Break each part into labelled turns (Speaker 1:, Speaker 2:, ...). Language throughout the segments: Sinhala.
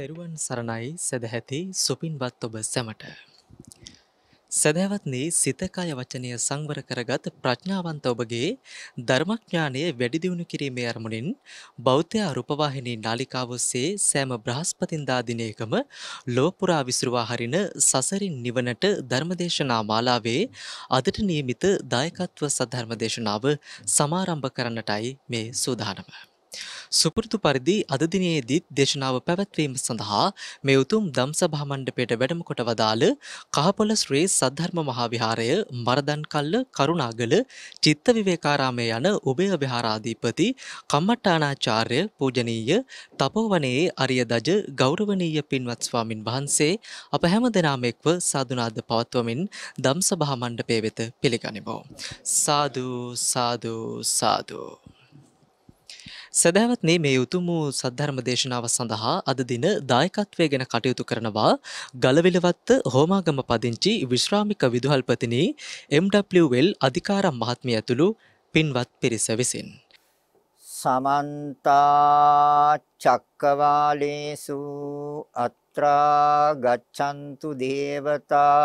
Speaker 1: තෙරුවන් සරණයි සැදැහැති සුපින්වත් ඔබ සැමට. සැදැවත්නේ සිතකය වචනය සංවර කරගත් ප්‍රඥාවන්ත ඔබගේ ධර්මඥානය වැඩිදිවුණු කිරීමේ අරමුණින් බෞද්ධය අරුපවාහිනී නාලිකාව ඔස්සේ සෑම බ්‍රහස්පතින්දා දිනයකම ලෝපුරා විසිරුවා හරින සසරින් නිවනට ධර්මදේශනා මාලාවේ අදට නියමිත දායකත්ව සධර්මදේශනාව සමාරම්භ කරන්නටයි මේ සූදානම. සුපුරුදු පරිදි අද දිනයේදීත් දේශනාව පැවැත්වීම සඳහා මේ උතුම් ධම්සභා මණ්ඩපයට වැඩම කොට වදාළ කහපොළ ශ්‍රී සද්ධර්ම මහා විහාරය මරදන්කල්ල කරුණාගල චිත්ත විවේකාරාමය යන උභය විහාරාධිපති කම්මට්ටානාචාර්ය පූජනීය තපෝවනයේ අරිය දජ ගෞරවනීය පින්වත් ස්වාමින් වහන්සේ අප හැම දෙනාම එක්ව සාදුනාද පවත්වමින් ධම්සභා මණ්ඩපය වෙත පිළිගනිමු. සාදු සාදු සාදු සැදැවත්නේ මේ උතුම සද්ධර්ම දේශනාව සඳහා අද දින දායකත්වය ගැන කටයුතු කරනවා ගලවිලවත්ත හෝමාගම පදිංචි විශ්‍රාමික විදුහල්පතිනී MWල් අධිකාරම් මහත්මිය ඇතුළු පින්වත් පිරිස විසින්.
Speaker 2: සමන්තා චක්කවාලේසු අත්‍රා ගච්ඡන්තු දේවතා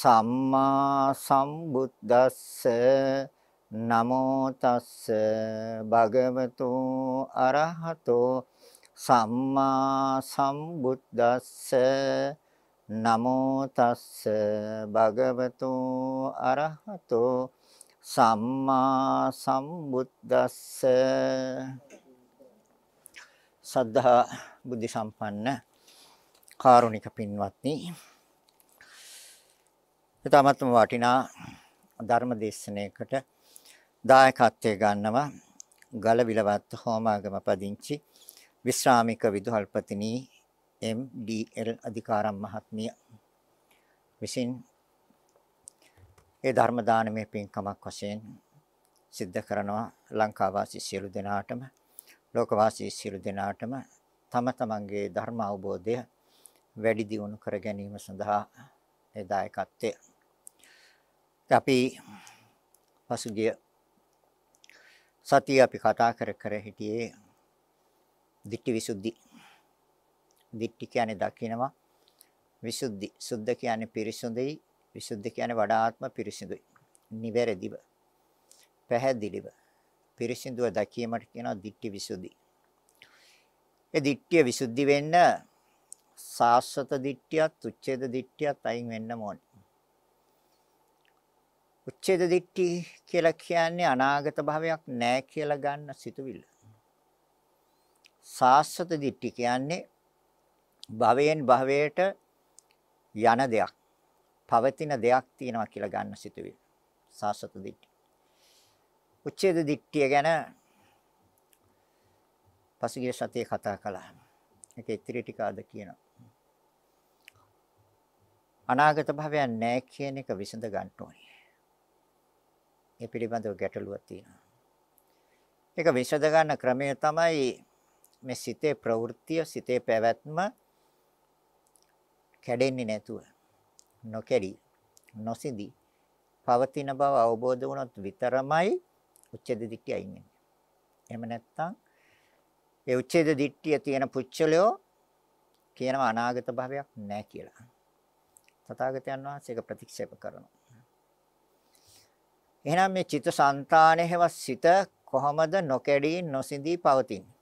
Speaker 2: සම්මා සම්බුද්දස්ස නමෝ තස්ස භගවතු අරහතෝ සම්මා සම්බුද්දස්ස නමෝ තස්ස භගවතු අරහතෝ සම්මා සම්බුද්දස්ස සද්ධා බුද්ධ සම්පන්න කාරුණික පින්වත්නි ඉතාමත්ම වටිනා ධර්ම දේශනාවකට දායකත්වයේ ගන්නවා ගලවිලවත් හෝමාගම පදිංචි විශ්‍රාමික විදුහල්පතිනී එම්.ඩී.එල්. අධිකාරම් මහත්මිය විසින් ඒ ධර්ම දානමය පින්කමක් වශයෙන් සිද්ධ කරනවා ලංකාවාසී සියලු දෙනාටම ලෝකවාසී සියලු දෙනාටම තම තමන්ගේ ධර්ම අවබෝධය වැඩි දියුණු කර ගැනීම සඳහා ඒ දායකත්වය අපි පසුගිය සතිය අපි කතා කර කර හිටියේ දික්ටි විසුද්ධි. දික්ටි කියන්නේ දකිනවා. විසුද්ධි. සුද්ධ කියන්නේ පිරිසුදුයි. විසුද්ධි කියන්නේ වඩාත්ම පිරිසිදුයි. නිවැරදිව. පැහැදිලිව. පිරිසිදුව දැකීමට කියනවා දික්ටි විසුද්ධි. ඒ දික්ටි විසුද්ධි වෙන්න සාස්වත දික්ටියත්, උච්ඡේද දික්ටියත් අයින් වෙන්න ඕනේ. උච්ඡේද දිට්ඨි කියලා කියන්නේ අනාගත භවයක් නැහැ කියලා ගන්න සිතුවිල්ල. සාස්වත දිට්ඨි කියන්නේ භවයෙන් භවයට යන දෙයක්. පවතින දෙයක් තියෙනවා කියලා ගන්න සිතුවිල්ල. සාස්වත දිට්ඨි. උච්ඡේද දිට්ඨිය ගැන පසුගිය සතියේ කතා කළා. ඒක ඉතිරි ටික අද කියනවා. අනාගත භවයක් නැහැ කියන එක විසඳ ගන්න ඕනේ. මේ පිළිබඳව ගැටලුවක් තියෙනවා. ඒක විසඳ ගන්න ක්‍රමය තමයි මේ සිතේ ප්‍රවෘත්තිය, සිතේ පැවැත්ම කැඩෙන්නේ නැතුව නොකැඩි, නොසිඳි පවතින බව අවබෝධ වුණොත් විතරමයි උච්ඡේද දිට්ඨිය අයින්නේ. එහෙම නැත්නම් ඒ උච්ඡේද දිට්ඨිය තියෙන පුච්චලයෝ කියනවා අනාගත භවයක් නැහැ කියලා. තථාගතයන් වහන්සේ ඒක ප්‍රතික්ෂේප කරනවා. එහෙනම් මේ චිත්තසංතානයේ හෙවත් සිත කොහොමද නොකැඩී නොසිඳී පවතින්නේ?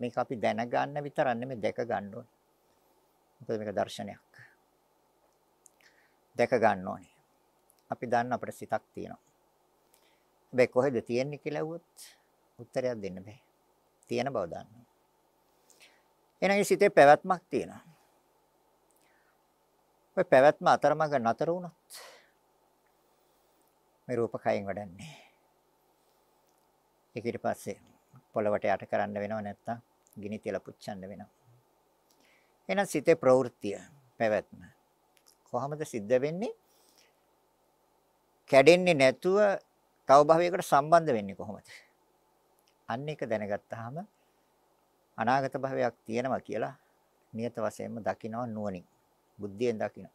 Speaker 2: මේක අපි දැනගන්න විතරක් නෙමෙයි දැක ගන්න ඕනේ. මොකද මේක දර්ශනයක්. දැක ගන්න ඕනේ. අපි දන්න අපිට සිතක් තියෙනවා. හැබැයි කොහෙද තියෙන්නේ කියලා ඇහුවොත් උත්තරයක් දෙන්න බෑ. තියෙන බව දන්න. එහෙනම් සිතේ පැවැත්මක් තියෙනවා. ඔය පැවැත්ම අතරමඟ නතර වුණොත් මේ රූපකයෙන් වැඩන්නේ. ඒක ඊට පස්සේ පොළවට යට කරන්න වෙනව නැත්තම් ගිනි තියලා පුච්චන්න වෙනවා. එහෙනම් සිතේ ප්‍රවෘත්තිය පැවැත්ම කොහොමද සිද්ධ වෙන්නේ? කැඩෙන්නේ නැතුව තව භවයකට සම්බන්ධ වෙන්නේ කොහොමද? අන්න ඒක දැනගත්තාම අනාගත භවයක් තියෙනවා කියලා නියත වශයෙන්ම දකිනවා නුවණින්. බුද්ධියෙන් දකිනවා.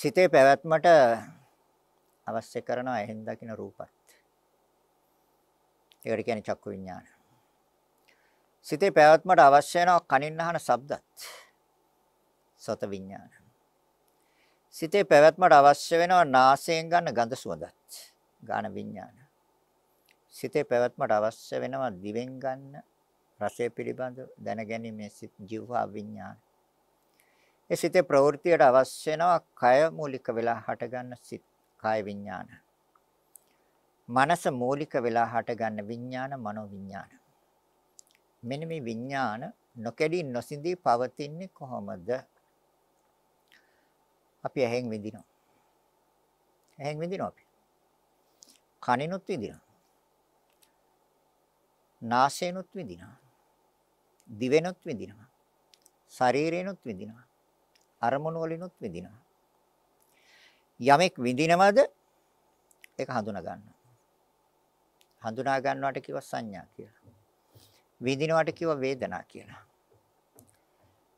Speaker 2: සිතේ පැවැත්මට අවශ්‍ය කරනවා ඇහෙන් දකින රූපත්. ඒකට කියන්නේ චක්කු විඥාන. සිතේ පැවැත්මට අවශ්‍ය වෙනවා කනින් අහන ශබ්දත්. සත විඥාන. සිතේ පැවැත්මට අවශ්‍ය වෙනවා නාසයෙන් ගන්න ගඳ සුවඳත්. ගාන විඥාන. සිතේ පැවැත්මට අවශ්‍ය වෙනවා දිවෙන් ගන්න රසය පිළිබඳ දැනගැනීමේ සිත් ජීවා විඥාන. ඒ සිතේ ප්‍රවෘත්තියට අවශ්‍ය වෙනවා කය මූලික වෙලා හටගන්න සිත්. කාය විඥාන. මනස මූලික වෙලා හටගන්න විඥාන මනෝ විඥාන. මෙන්න මේ විඥාන නොකැඩී නොසිඳී පවතින්නේ කොහොමද? අපි ඇහෙන් විඳිනවා. ඇහෙන් විඳිනවා අපි. කනිනුත් විඳිනවා. නාසයෙන්ුත් විඳිනවා. දිවෙනුත් විඳිනවා. ශරීරයෙන්ුත් විඳිනවා. අරමුණු වලිනුත් විඳිනවා. යමෙක් විඳිනවද ඒක හඳුනා ගන්න. හඳුනා ගන්නවට කිව්ව සංඥා කියලා. විඳිනවට කිව්ව වේදනා කියලා.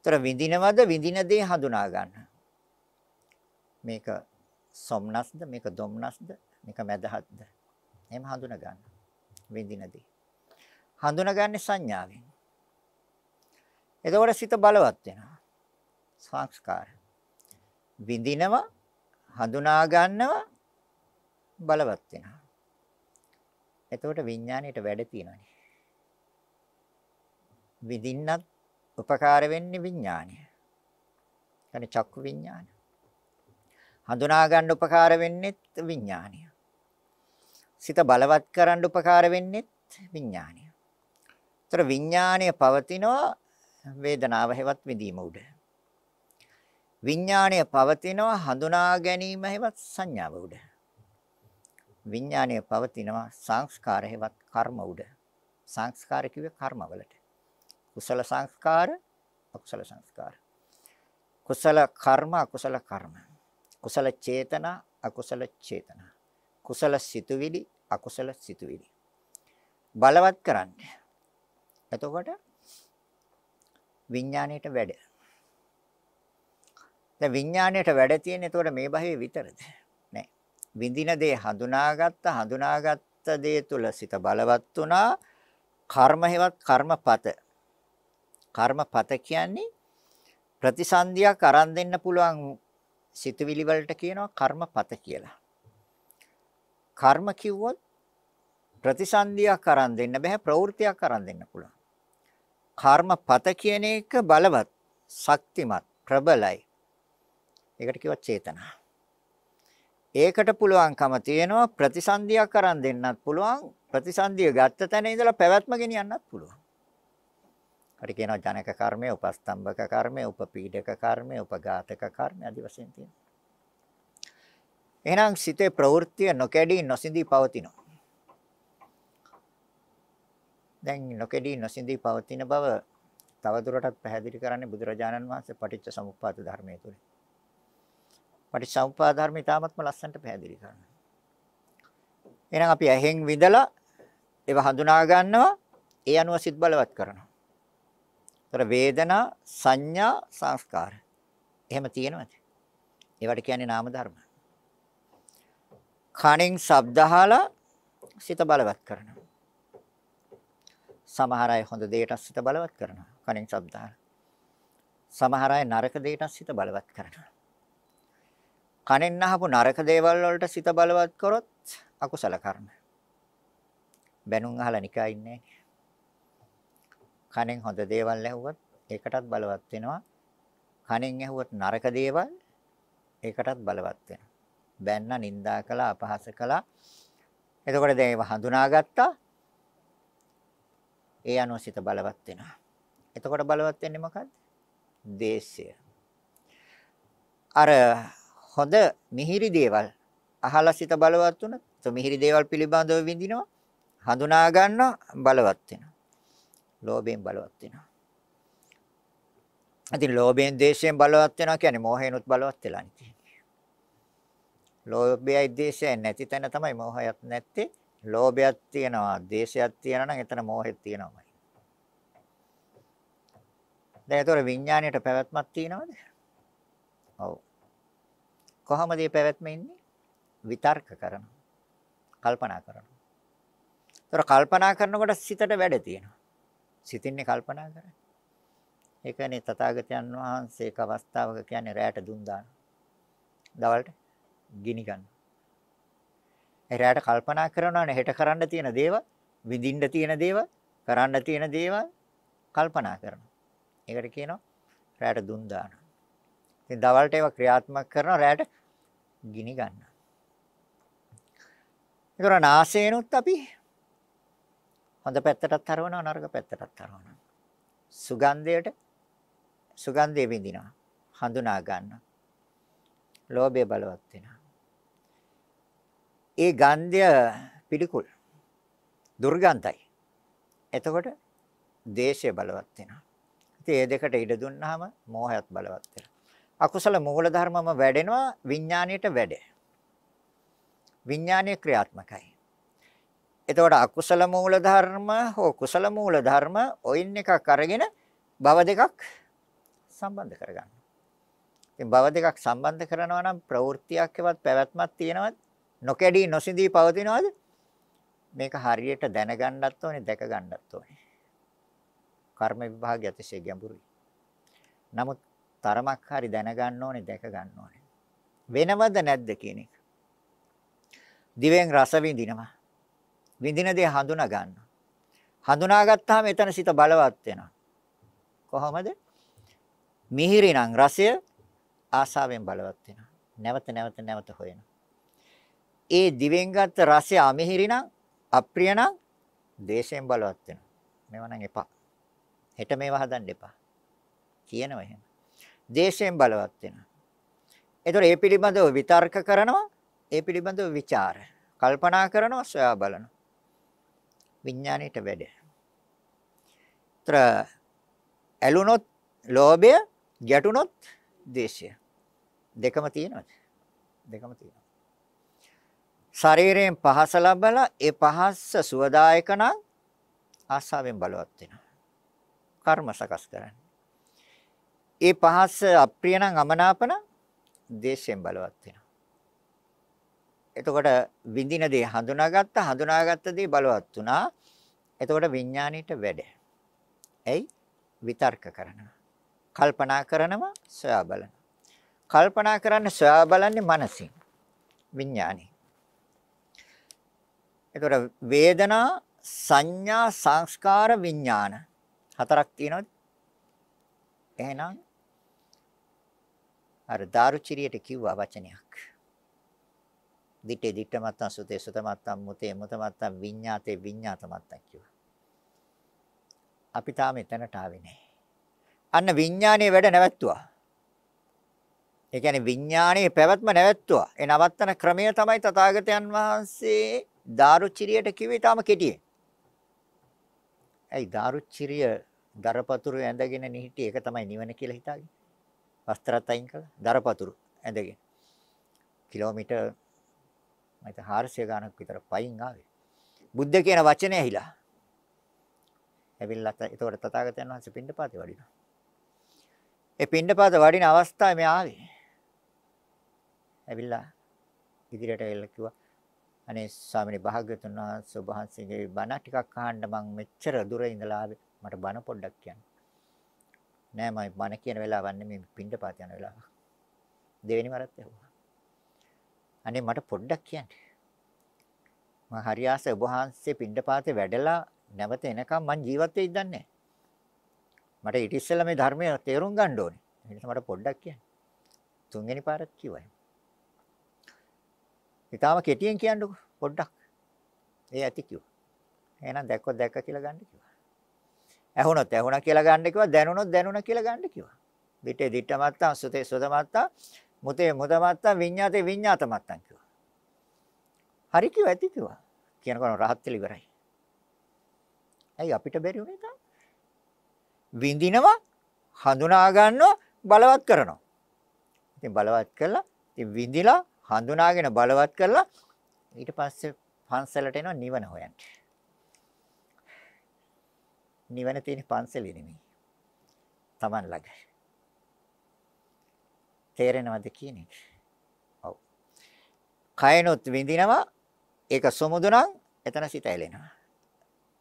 Speaker 2: ତර විඳිනවද විඳින දේ හඳුනා ගන්න. මේක සොම්නස්ද මේක දොම්නස්ද මේක මැදහත්ද එහෙම හඳුනා ගන්න. විඳින දේ. හඳුනාගන්නේ සංඥාවෙන්. එතකොට සිත බලවත් වෙනවා. සංස්කාර. විඳිනවා හඳුනා ගන්නවා බලවත් වෙනවා. එතකොට විඥාණයට වැඩ තියෙනවානේ. විඳින්නත් උපකාර වෙන්නේ විඥාණය. يعني චක්කු විඥාන. හඳුනා ගන්න උපකාර වෙන්නේත් විඥාණය. සිත බලවත් කරන්න උපකාර වෙන්නේත් විඥාණය. ඒතර විඥාණය පවතිනවා වේදනාව හෙවත් විඳීම උඩ. විඥාණය පවතිනවා හඳුනා ගැනීම හෙවත් සංඥාව උඩ. විඥාණය පවතිනවා සංස්කාර හෙවත් කර්ම උඩ. සංස්කාර කිව්වේ කර්මවලට. කුසල සංස්කාර, අකුසල සංස්කාර. කුසල කර්ම, අකුසල කර්ම. කුසල චේතනා, අකුසල චේතනා. කුසල සිතුවිලි, අකුසල සිතුවිලි. බලවත් කරන්න. එතකොට විඥාණයට වැඩේ දැන් විඥාණයට වැඩ තියෙන ඒතකොට මේ භවයේ විතරද? නෑ. විඳින දේ හඳුනාගත්ත හඳුනාගත්ත දේ තුල සිත බලවත් වුණා. කර්ම හේවත් කර්මපත. කර්මපත කියන්නේ ප්‍රතිසන්දියක් අරන් දෙන්න පුළුවන් සිතුවිලි වලට කියනවා කර්මපත කියලා. කර්ම කිව්වොත් ප්‍රතිසන්දියක් අරන් දෙන්න බෑ ප්‍රවෘත්තියක් අරන් දෙන්න පුළුවන්. කර්මපත කියන එක බලවත්, ශක්තිමත්, ප්‍රබලයි. ඒකට කිව්වා චේතනා. ඒකට පුළුවන්කම තියෙනවා ප්‍රතිසන්දියක් අරන් දෙන්නත් පුළුවන් ප්‍රතිසන්දිය ගත්ත තැන ඉඳලා පැවැත්ම ගෙනියන්නත් පුළුවන්. හරි කියනවා ජනක කර්මය, උපස්තම්භක කර්මය, උපපීඩක කර්මය, උපඝාතක කර්මය ආදී වශයෙන් තියෙනවා. එහෙනම් සිතේ ප්‍රවෘත්තිය නොකැඩී නොසිඳී පවතිනවා. දැන් නොකෙඩී නොසිඳී පවතින බව තවදුරටත් පැහැදිලි කරන්නේ බුදුරජාණන් වහන්සේ පටිච්ච සමුප්පාද ධර්මයේ තුලින්. පටිච්චසමුප්පාද ධර්ම ඉතාමත්ම ලස්සනට පැහැදිලි කරනවා. එහෙනම් අපි ඇහෙන් විඳලා ඒව හඳුනා ගන්නවා ඒ අනුව සිත් බලවත් කරනවා. ඒතර වේදනා සංඥා සංස්කාර. එහෙම තියෙනවද? ඒවට කියන්නේ නාම ධර්ම. කණෙන් ශබ්ද අහලා සිත බලවත් කරනවා. සමහර අය හොඳ දෙයකට සිත බලවත් කරනවා. කණෙන් ශබ්ද අහලා. සමහර අය නරක දෙයකට සිත බලවත් කරනවා. කනෙන් අහපු නරක දේවල් වලට සිත බලවත් කරොත් අකුසල කර්ම. බැනුම් අහලා නිකා ඉන්නේ. කනෙන් හොඳ දේවල් ඇහුවත් ඒකටත් බලවත් වෙනවා. කනෙන් ඇහුවත් නරක දේවල් ඒකටත් බලවත් වෙනවා. බැන්න නින්දා කළා අපහාස කළා. එතකොට දැන් ඒව හඳුනාගත්තා. ඒ අනුව සිත බලවත් වෙනවා. එතකොට බලවත් වෙන්නේ මොකද්ද? දේශය. අර හොඳ මිහිරි දේවල් අහලා සිත බලවත් වුණොත් ඒ මිහිරි දේවල් පිළිබඳව විඳිනවා හඳුනා ගන්නවා බලවත් වෙනවා. ලෝභයෙන් බලවත් වෙනවා. ඉතින් ලෝභයෙන් දේශයෙන් බලවත් වෙනවා කියන්නේ මෝහයෙන්ුත් බලවත් වෙලා තියෙන්නේ. ලෝභයයි දේශයයි නැති තැන තමයි මෝහයත් නැත්තේ. ලෝභයක් තියනවා, දේශයක් තියනවා නම් එතන මෝහෙත් තියෙනවාමයි. දැන් ඒතර විඥාණයට පැවැත්මක් තියනවද? ඔව්. කොහමද මේ පැවැත්ම ඉන්නේ? විතර්ක කරනවා. කල්පනා කරනවා. ඒතර කල්පනා කරනකොට සිතට වැඩ තියෙනවා. සිතින්නේ කල්පනා කරන්නේ. ඒකනේ තථාගතයන් වහන්සේ එක අවස්ථාවක කියන්නේ රැයට දුම් දාන. දවල්ට ගිනි ගන්න. ඒ රැයට කල්පනා කරනවානේ හෙට කරන්න තියෙන දේවල්, විඳින්න තියෙන දේවල්, කරන්න තියෙන දේවල් කල්පනා කරනවා. ඒකට කියනවා රැයට දුම් දාන. ඉතින් දවල්ට ඒවා ක්‍රියාත්මක කරනවා රැට ගිනි ගන්නවා. ඒකර නාසයෙන්ුත් අපි හොඳ පැත්තටත් හරවනවා නරක පැත්තටත් හරවනවා. සුගන්ධයට සුගන්ධය විඳිනවා. හඳුනා ගන්නවා. ලෝභය බලවත් වෙනවා. ඒ ගන්ධය පිළිකුල්. දුර්ගන්ධයි. එතකොට දේශය බලවත් වෙනවා. ඉතින් මේ දෙකට ඉඩ දුන්නාම මෝහයත් බලවත් වෙනවා. අකුසල මූල ධර්මම වැඩෙනවා විඥාණයට වැඩ. විඥානයේ ක්‍රියාත්මකයි. එතකොට අකුසල මූල ධර්ම හෝ කුසල මූල ධර්ම ඔයින් එකක් අරගෙන භව දෙකක් සම්බන්ධ කරගන්න. ඉතින් භව දෙකක් සම්බන්ධ කරනවා නම් ප්‍රවෘත්තියක්වත් පැවැත්මක් තියෙනවද? නොකැඩී නොසිඳී පවතිනවද? මේක හරියට දැනගන්නත් ඕනේ, දැකගන්නත් ඕනේ. කර්ම විභාගය අතිශය ගැඹුරුයි. නමුත් තරමක් හරි දැනගන්න ඕනේ දැක ගන්න ඕනේ. වෙනවද නැද්ද කියන එක. දිවෙන් රස විඳිනවා. විඳින දේ හඳුනා ගන්න. හඳුනාගත්තාම එතන සිත බලවත් වෙනවා. කොහොමද? මිහිරි නම් රසය ආසාවෙන් බලවත් වෙනවා. නැවත නැවත නැවත හොයනවා. ඒ දිවෙන් ගත්ත රසය අමිහිරි නම් අප්‍රිය නම් දේශයෙන් බලවත් වෙනවා. මේවා නම් එපා. හෙට මේවා හදන්න එපා. කියනවා එහෙම. දේශයෙන් බලවත් වෙනවා. ඒතර ඒ පිළිබඳව විතර්ක කරනවා, ඒ පිළිබඳව ਵਿਚාර, කල්පනා කරනවා, සොයා බලනවා. විඥාණයට වැඩ. ඒතර ඇලුනොත් ලෝභය, ගැටුනොත් දේශය. දෙකම තියෙනවද? දෙකම තියෙනවා. ශරීරයෙන් පහස ලබලා ඒ පහස සුවදායක නම් ආසාවෙන් බලවත් වෙනවා. කර්ම සකස් කරන්නේ. ඒ පහස අප්‍රිය නම් අමනාප නම් දේශයෙන් බලවත් වෙනවා. එතකොට විඳින දේ හඳුනාගත්ත හඳුනාගත්ත දේ බලවත් වුණා. එතකොට විඥාණයට වැඩ. ඇයි? විතර්ක කරනවා. කල්පනා කරනවා සොයා බලනවා. කල්පනා කරන්න සොයා බලන්නේ මනසින් විඥානේ. එතකොට වේදනා සංඥා සංස්කාර විඥාන හතරක් තියෙනවා. එහෙනම් අර දාරුචිරියට කිව්වා වචනයක්. දිත්තේ දිත්ත මත්තන් සුතේ සුත මත්තන් මුතේ මුත මත්තන් විඤ්ඤාතේ විඤ්ඤාත මත්තන් කිව්වා. අපි තාම එතනට ආවේ නැහැ. අන්න විඥානයේ වැඩ නැවැත්තුවා. ඒ කියන්නේ විඥානයේ පැවැත්ම නැවැත්තුවා. ඒ නවත්තන ක්‍රමය තමයි තථාගතයන් වහන්සේ දාරුචිරියට කිව්වේ තාම කෙටියෙන්. ඇයි දාරුචිරිය දරපතුරු ඇඳගෙන නිහිටි ඒක තමයි නිවන කියලා හිතාගන්නේ. වස්ත්‍රත් අයින් කළා. දරපතුරු ඇඳගෙන. කිලෝමීටර් මම හිත 400 ගණක් විතර පයින් ආවේ. බුද්ධ කියන වචනේ ඇහිලා. ඇවිල්ලා ඒතකොට තථාගතයන් වහන්සේ පිණ්ඩපාතේ වඩිනවා. ඒ පිණ්ඩපාත වඩින අවස්ථාවේ මේ ආවේ. ඇවිල්ලා ඉදිරියට ඇවිල්ලා කිව්වා අනේ ස්වාමීනි භාග්‍යතුන් වහන්සේ ඔබ වහන්සේගේ බණ ටිකක් අහන්න මම මෙච්චර දුර ඉඳලා ආවේ. මට බණ පොඩ්ඩක් කියන්න. නෑ මම බණ කියන වෙලාව ගන්න මේ පින්ඩපාත යන වෙලාව. දෙවෙනි වරත් ඇහුවා. අනේ මට පොඩ්ඩක් කියන්න. මම හරියාස ඔබ වහන්සේ පින්ඩපාතේ වැඩලා නැවත එනකම් මං ජීවත් වෙයිද දන්නේ මට ඊට ඉස්සෙල්ලා මේ ධර්මය තේරුම් ගන්න ඕනේ. ඒ නිසා මට පොඩ්ඩක් කියන්න. තුන්වෙනි පාරත් කිව්වා. ඊටාම කෙටියෙන් කියන්නකො පොඩ්ඩක්. ඒ ඇති කිව්වා. එහෙනම් දැක්කොත් දැක්ක කියලා ගන්න කිව්වා. ඇහුනොත් ඇහුණා කියලා ගන්න කිව්වා දැනුනොත් දැනුණා කියලා ගන්න කිව්වා. දිටේ දිට මත්තා සුතේ සුත මත්තා මුතේ මුත මත්තා විඤ්ඤාතේ විඤ්ඤාත මත්තන් කිව්වා. හරි කිව්වා ඇති කිව්වා. කියනකොට රහත් වෙලා ඉවරයි. ඇයි අපිට බැරි උනේ තාම? විඳිනවා හඳුනා ගන්නවා බලවත් කරනවා. ඉතින් බලවත් කළා ඉතින් විඳිලා හඳුනාගෙන බලවත් කළා ඊට පස්සේ පන්සලට එනවා නිවන හොයන්න. නිවන තියෙන පන්සලේ නෙමෙයි. Taman ළඟ. තේරෙනවද කියන්නේ? ඔව්. කයනොත් විඳිනවා ඒක සමුදු නම් එතන සිත ඇලෙනවා.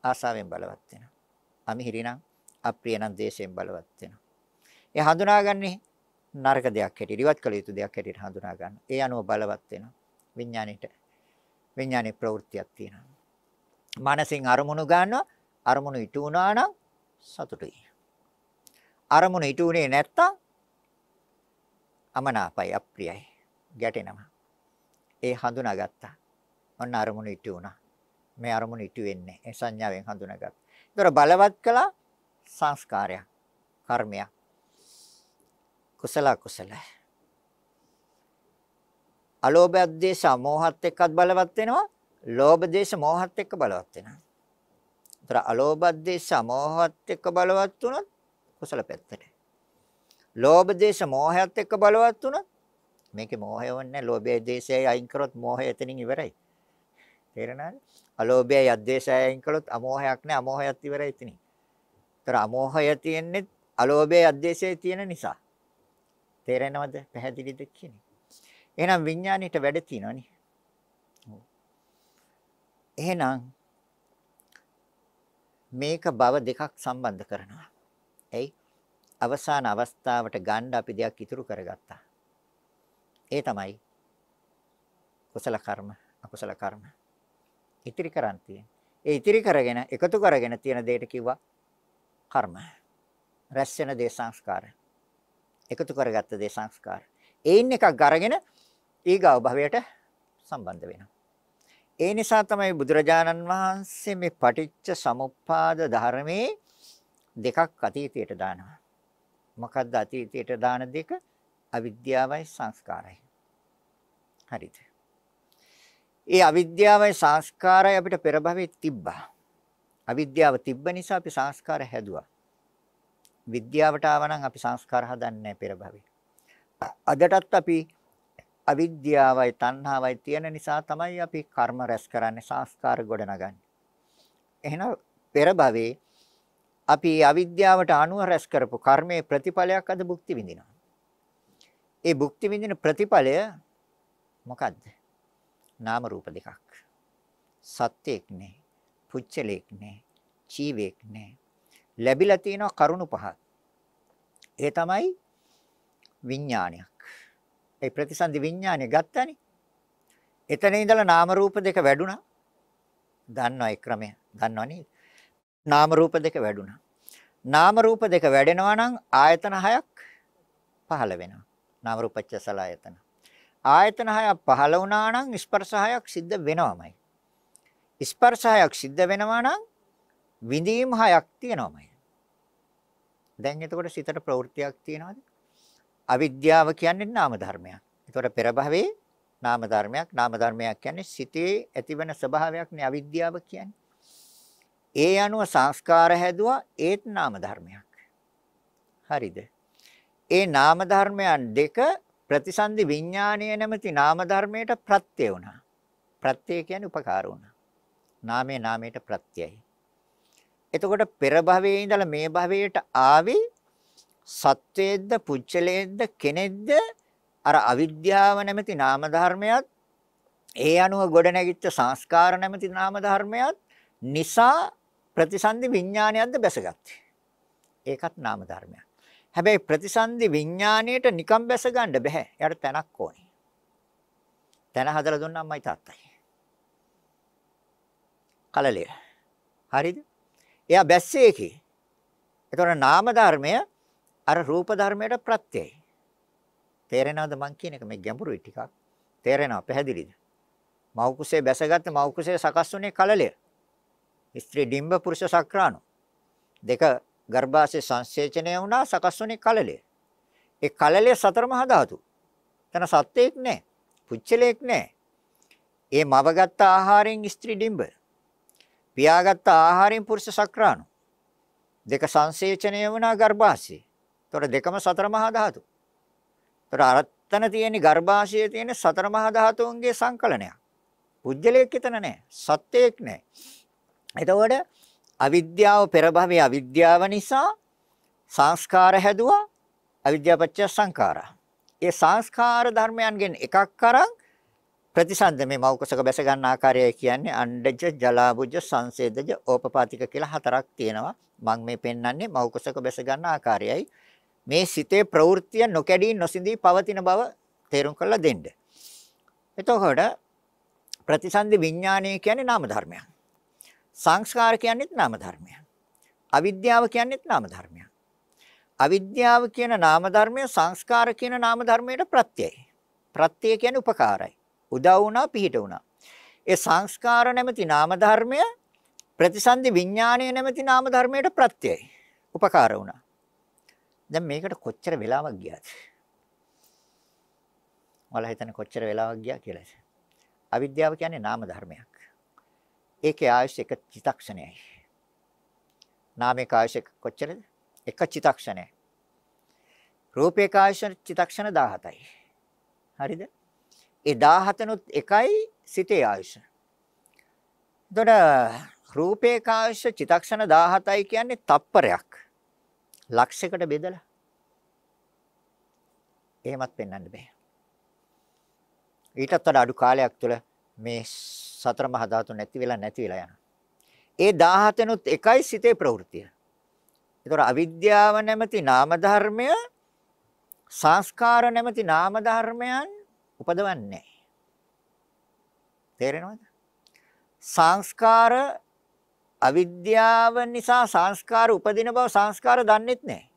Speaker 2: ආසාවෙන් බලවත් වෙනවා. අමිහිරි නම් අප්‍රිය නම් දේශයෙන් බලවත් වෙනවා. ඒ හඳුනාගන්නේ නරක දෙයක් හැටියට, ඉවත් කළ යුතු දෙයක් හැටියට හඳුනා ගන්න. ඒ අනුව බලවත් වෙනවා විඥාණයට. විඥානයේ ප්‍රවෘත්තියක් තියෙනවා. මනසින් අරමුණු ගන්නවා අරමුණු ඉටු වුණා නම් සතුටුයි. අරමුණු ඉටු වුණේ නැත්තම් අමනාපයි අප්‍රියයි ගැටෙනවා. ඒ හඳුනාගත්තා. ඔන්න අරමුණු ඉටු වුණා. මේ අරමුණු ඉටු වෙන්නේ ඒ සංඥාවෙන් හඳුනාගත්තා. ඒතර බලවත් කළා සංස්කාරයක්, කර්මයක්. කුසල කුසල. අලෝභ අධේශ මොහත් එක්කත් බලවත් වෙනවා. ලෝභ දේශ මොහත් එක්ක බලවත් වෙනවා. අර අලෝභ දේශ මොහොත් එක්ක බලවත් වුණොත් කුසල පැත්තට. ලෝභ දේශ මොහයත් එක්ක බලවත් වුණොත් මේකේ මොහය වන්නේ ලෝභය දේශයයි අයින් කරොත් මොහය එතනින් ඉවරයි. තේරෙනවද? අලෝභයයි අද්වේෂයයි අයින් කළොත් අමෝහයක් නැහැ අමෝහයත් ඉවරයි එතනින්. ඒතර අමෝහය තියෙන්නේ අලෝභයයි අද්වේෂයයි තියෙන නිසා. තේරෙනවද? පැහැදිලිද කියන්නේ? එහෙනම් විඥාණයට වැඩ තියෙනවනේ. එහෙනම් මේක භව දෙකක් සම්බන්ධ කරනවා. එයි අවසාන අවස්ථාවට ගන්න අපි දෙයක් ඉතුරු කරගත්තා. ඒ තමයි කුසල කර්ම, අකුසල කර්ම. ඉතිරි කරන් තියෙන. ඒ ඉතිරි කරගෙන එකතු කරගෙන තියෙන දෙයට කිව්වා කර්ම. රැස් වෙන දේ සංස්කාර. එකතු කරගත්ත දේ සංස්කාර. ඒයින් එකක් අරගෙන ඊගාව භවයට සම්බන්ධ වෙනවා. ඒ නිසා තමයි බුදුරජාණන් වහන්සේ මේ පටිච්ච සමුප්පාද ධර්මයේ දෙකක් අතීතයට දානවා. මොකක්ද අතීතයට දාන දෙක? අවිද්‍යාවයි සංස්කාරයි. හරිද? ඒ අවිද්‍යාවයි සංස්කාරයි අපිට පෙර භවෙත් තිබ්බා. අවිද්‍යාව තිබ්බ නිසා අපි සංස්කාර හැදුවා. විද්‍යාවට ආවනම් අපි සංස්කාර හදන්නේ නැහැ පෙර භවෙ. අදටත් අපි අවිද්‍යාවයි තණ්හාවයි තියෙන නිසා තමයි අපි කර්ම රැස් කරන්නේ සංස්කාර ගොඩනගන්නේ. එහෙනම් පෙර භවයේ අපි අවිද්‍යාවට අනුව රැස් කරපු කර්මයේ ප්‍රතිඵලයක් අද භුක්ති විඳිනවා. ඒ භුක්ති විඳින ප්‍රතිඵලය මොකද්ද? නාම රූප දෙකක්. සත්‍යයක් නේ, පුච්චලයක් නේ, ජීවයක් නේ. ලැබිලා තියෙන කරුණු පහක්. ඒ තමයි විඥානයක්. ඒ ප්‍රතිසන්දි විඥානය ගත්තනේ. එතන ඉඳලා නාම රූප දෙක වැඩුණා. දන්නවා ඒ ක්‍රමය. දන්නව නේද? නාම රූප දෙක වැඩුණා. නාම රූප දෙක වැඩෙනවා නම් ආයතන හයක් පහළ වෙනවා. නාම රූපච්චසල ආයතන. ආයතන හයක් පහළ වුණා නම් ස්පර්ශ හයක් සිද්ධ වෙනවමයි. ස්පර්ශ හයක් සිද්ධ වෙනවා නම් විඳීම් හයක් තියෙනවමයි. දැන් එතකොට සිතට ප්‍රවෘත්තියක් තියෙනවද? අවිද්‍යාව කියන්නේ නාම ධර්මයක්. ඒතකොට පෙර භවයේ නාම ධර්මයක්. නාම ධර්මයක් කියන්නේ සිතේ ඇතිවන ස්වභාවයක්නේ අවිද්‍යාව කියන්නේ. ඒ අනුව සංස්කාර හැදුවා ඒත් නාම ධර්මයක්. හරිද? ඒ නාම ධර්මයන් දෙක ප්‍රතිසන්දි විඥාණය නැමැති නාම ධර්මයට ප්‍රත්‍ය වුණා. ප්‍රත්‍ය කියන්නේ උපකාර වුණා. නාමයේ නාමයට ප්‍රත්‍යයයි. එතකොට පෙර භවයේ ඉඳලා මේ භවයට ආවේ සත්වයේද්ද පුච්චලයේද්ද කෙනෙක්ද අර අවිද්‍යාව නැමැති නාම ධර්මයත් ඒ අනුව ගොඩනැගිච්ච සංස්කාර නැමැති නාම ධර්මයත් නිසා ප්‍රතිසන්දි විඥානයක්ද බැසගත්තේ. ඒකත් නාම ධර්මයක්. හැබැයි ප්‍රතිසන්දි විඥාණයට නිකම් බැස ගන්න බෑ. එයාට තැනක් ඕනේ. තැන හදලා දුන්න අම්මයි තාත්තයි. කලලිය. හරිද? එයා බැස්සේ එකේ. ඒතොර නාම ධර්මය අර රූප ධර්මයට ප්‍රත්‍යයයි. තේරෙනවද මං කියන එක මේ ගැඹුරුයි ටිකක්. තේරෙනව පැහැදිලිද? මව් කුසේ බැසගත්ත මව් කුසේ සකස් වුනේ කලලය. ස්ත්‍රී ඩිම්බ පුරුෂ සක්‍රාණු. දෙක ගර්භාෂයේ සංසේචනය වුණා සකස් වුනේ කලලය. ඒ කලලය සතර මහා ධාතු. එතන සත්‍යයක් නැහැ. පුච්චලයක් නැහැ. ඒ මවගත් ආහාරයෙන් ස්ත්‍රී ඩිම්බ. පියාගත් ආහාරයෙන් පුරුෂ සක්‍රාණු. දෙක සංසේචනය වුණා ගර්භාෂයේ. එතකොට දෙකම සතර මහා ධාතු. එතකොට අරත්තන තියෙන ගර්භාෂයේ තියෙන සතර මහා ධාතුන්ගේ සංකලනයක්. පුජ්‍යලයක් එතන නැහැ. සත්‍යයක් නැහැ. එතකොට අවිද්‍යාව පෙරභවයේ අවිද්‍යාව නිසා සංස්කාර හැදුවා. අවිද්‍යාපච්ච සංඛාරා. ඒ සංස්කාර ධර්මයන්ගෙන් එකක් අරන් ප්‍රතිසන්ද මේ මෞකසක බැස ගන්න ආකාරයයි කියන්නේ අණ්ඩජ ජලාබුජ සංසේදජ ඕපපාතික කියලා හතරක් තියෙනවා මම මේ පෙන්වන්නේ මෞකසක බැස ගන්න ආකාරයයි මේ සිතේ ප්‍රවෘත්තිය නොකැඩී නොසිඳී පවතින බව තේරුම් කරලා දෙන්න. එතකොට ප්‍රතිසන්දි විඥානය කියන්නේ නාම ධර්මයක්. සංස්කාර කියන්නේත් නාම ධර්මයක්. අවිද්‍යාව කියන්නේත් නාම ධර්මයක්. අවිද්‍යාව කියන නාම ධර්මය සංස්කාර කියන නාම ධර්මයට ප්‍රත්‍යයයි. ප්‍රත්‍යය කියන්නේ උපකාරයි. උදා වුණා පිහිට වුණා. ඒ සංස්කාර නැමැති නාම ධර්මය ප්‍රතිසන්දි විඥාණය නැමැති නාම ධර්මයට ප්‍රත්‍යයයි. උපකාර වුණා. දැන් මේකට කොච්චර වෙලාවක් ගියාද? මල හිතන්නේ කොච්චර වෙලාවක් ගියා කියලා. අවිද්‍යාව කියන්නේ නාම ධර්මයක්. ඒකේ ආයශ එක චිතක්ෂණයයි. නාමේ ආයශ කොච්චරද? එක චිතක්ෂණය. රූපේ ආයශ චිතක්ෂණ 17යි. හරිද? ඒ 17නොත් එකයි සිතේ ආයශ. එතකොට රූපේ ආයශ චිතක්ෂණ 17යි කියන්නේ තප්පරයක්. ලක්ෂයකට බෙදලා එහෙමත් පෙන්වන්න බෑ. ඊටත් වඩා අඩු කාලයක් තුළ මේ සතර මහා ධාතු නැති වෙලා නැති වෙලා යනවා. ඒ 17 නුත් එකයි සිතේ ප්‍රවෘත්තිය. ඒතොර අවිද්‍යාව නැමැති නාම ධර්මය සංස්කාර නැමැති නාම ධර්මයන් උපදවන්නේ නැහැ. තේරෙනවද? සංස්කාර අවිද්‍යාව නිසා සංස්කාර උපදින බව සංස්කාර දන්නෙත් නැහැ.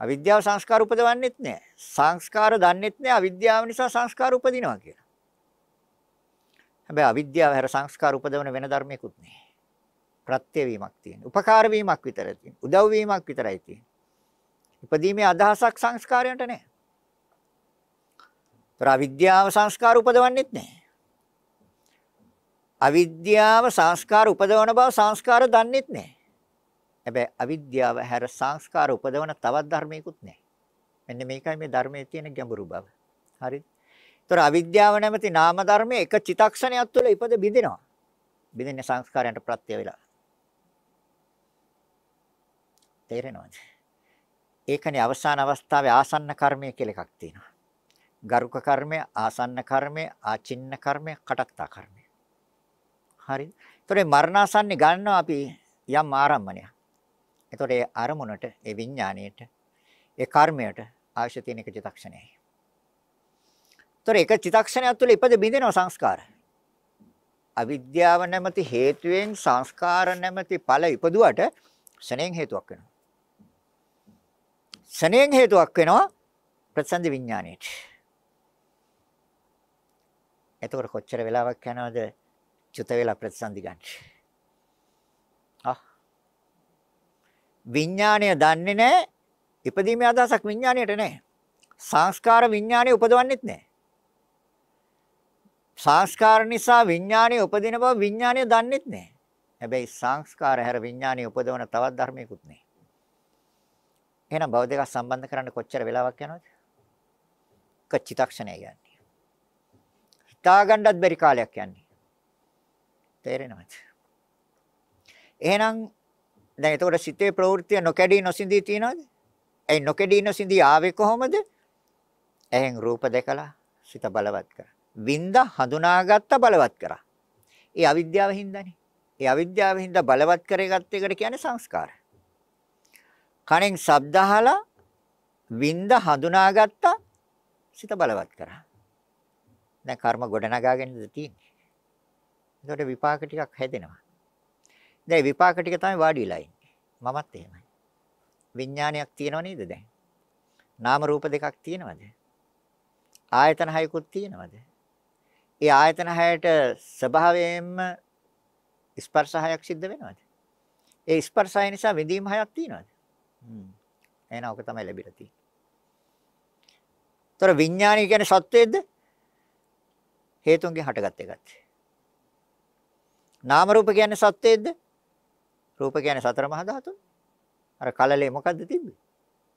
Speaker 2: අවිද්‍යාව සංස්කාර උපදවන්නෙත් නැහැ. සංස්කාර දන්නෙත් නැහැ අවිද්‍යාව නිසා සංස්කාර උපදිනවා කියලා. හැබැයි අවිද්‍යාව හැර සංස්කාර උපදවන වෙන ධර්මයක්වත් නැහැ. ප්‍රත්‍ය වීමක් තියෙන. උපකාර වීමක් විතරයි තියෙන්නේ. උදව් වීමක් විතරයි තියෙන්නේ. ඉපදීමේ අදහසක් සංස්කාරයන්ට නැහැ. ඒතර අවිද්‍යාව සංස්කාර උපදවන්නෙත් නැහැ. අවිද්‍යාව සංස්කාර උපදවන බව සංස්කාර දන්නෙත් නැහැ. හැබැයි අවිද්‍යාව හැර සංස්කාර උපදවන තවත් ධර්මයකුත් නැහැ. මෙන්න මේකයි මේ ධර්මයේ තියෙන ගැඹුරු බව. හරිද? ඒතර අවිද්‍යාව නැමැති නාම ධර්මයේ එක චිතක්ෂණයක් තුළ ඉපද බිඳිනවා. බිඳින්නේ සංස්කාරයන්ට ප්‍රත්‍ය වෙලා. තේරෙනවද? ඒකනේ අවසාන අවස්ථාවේ ආසන්න කර්මය කියලා එකක් තියෙනවා. ගරුක කර්මය, ආසන්න කර්මය, ආචින්න කර්මය, කටත්තා කර්මය. හරි. ඒතකොට මරණාසන්න ගන්නවා අපි යම් ආරම්මණයක්. ඒතකොට ඒ අරමුණට, ඒ විඥාණයට, ඒ කර්මයට අවශ්‍ය තියෙන එක චිතක්ෂණයයි. ඒතකොට එක චිතක්ෂණයක් තුළ ඉපද බිඳෙනවා සංස්කාර. අවිද්‍යාව නැමැති හේතුවෙන් සංස්කාර නැමැති ඵල ඉපදුවට ශණයෙන් හේතුවක් වෙනවා. ශණයෙන් හේතුවක් වෙනවා ප්‍රසන්න විඥාණයට. එතකොට කොච්චර වෙලාවක් යනවද චුත වෙලා ප්‍රතිසන්දි ගන්න. ආ. විඥාණය දන්නේ නැහැ. ඉපදීමේ අදහසක් විඥාණයට නැහැ. සංස්කාර විඥාණය උපදවන්නෙත් නැහැ. සංස්කාර නිසා විඥාණය උපදින බව විඥාණය දන්නෙත් නැහැ. හැබැයි සංස්කාර හැර විඥාණය උපදවන තවත් ධර්මයකුත් නැහැ. එහෙනම් බව දෙක සම්බන්ධ කරන්න කොච්චර වෙලාවක් යනවද? කච්චිතක්ෂණය යන්නේ. හිතාගන්නත් බැරි කාලයක් යන්නේ. තේරෙනවද? එහෙනම් දැන් එතකොට සිතේ ප්‍රවෘත්තිය නොකැඩී නොසිඳී තියනවද? ඒ නොකැඩී නොසිඳී ආවේ කොහොමද? එහෙන් රූප දැකලා සිත බලවත් කරා. විඳ හඳුනාගත්ත බලවත් කරා. ඒ අවිද්‍යාව හින්දානේ. ඒ අවිද්‍යාව හින්දා බලවත් කරගත්ත එකට කියන්නේ සංස්කාර. කණෙන් ශබ්ද අහලා විඳ හඳුනාගත්ත සිත බලවත් කරා. දැන් කර්ම ගොඩනගාගෙනද තියෙන්නේ? එතකොට විපාක ටිකක් හැදෙනවා. දැන් විපාක ටික තමයි වාඩි වෙලා ඉන්නේ. මමත් එහෙමයි. විඥානයක් තියෙනව නේද දැන්? නාම රූප දෙකක් තියෙනවද? ආයතන හයකුත් තියෙනවද? ඒ ආයතන හයට ස්වභාවයෙන්ම ස්පර්ශ හයක් සිද්ධ වෙනවද? ඒ ස්පර්ශය නිසා විඳීම් හයක් තියෙනවද? හ්ම්. එහෙනම් ඔක තමයි ලැබිලා තියෙන්නේ. ତොර විඥානය කියන්නේ සත්වයේද? හේතුන්ගෙන් හටගත් එකක්. නාම රූප කියන්නේ සත්‍යයේද? රූප කියන්නේ සතර මහා ධාතුනේ. අර කලලේ මොකද්ද තිබ්බේ?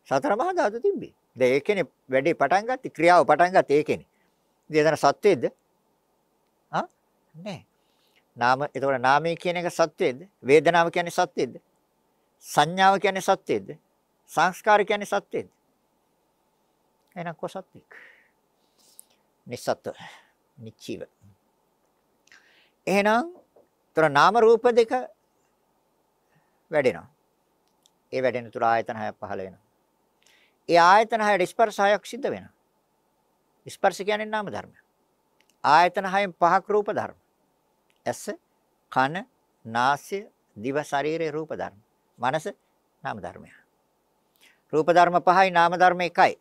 Speaker 2: සතර මහා ධාතු තිබ්බේ. දැන් ඒකනේ වැඩේ පටන් ගත්තේ ක්‍රියාව පටන් ගත්තේ ඒකනේ. ඉතින් එතන සත්‍යයේද? ආ? නැහැ. නාම එතකොට නාමය කියන එක සත්‍යයේද? වේදනාව කියන්නේ සත්‍යයේද? සංඥාව කියන්නේ සත්‍යයේද? සංස්කාර කියන්නේ සත්‍යයේද? එහෙනම් කොසත්තික්. නිසත්ව නිච්චිව. එහෙනම් ତර නාම රූප දෙක වැඩෙනවා. ඒ වැඩෙන තුර ආයතන හයක් පහළ වෙනවා. ඒ ආයතන හයට ස්පර්ශ හයක් සිද්ධ වෙනවා. ස්පර්ශ කියන්නේ නාම ධර්ම. ආයතන හයෙන් පහක් රූප ධර්ම. ඇස, කන, නාසය, දිව, ශරීරේ රූප ධර්ම. මනස නාම ධර්මය. රූප ධර්ම පහයි නාම ධර්ම එකයි.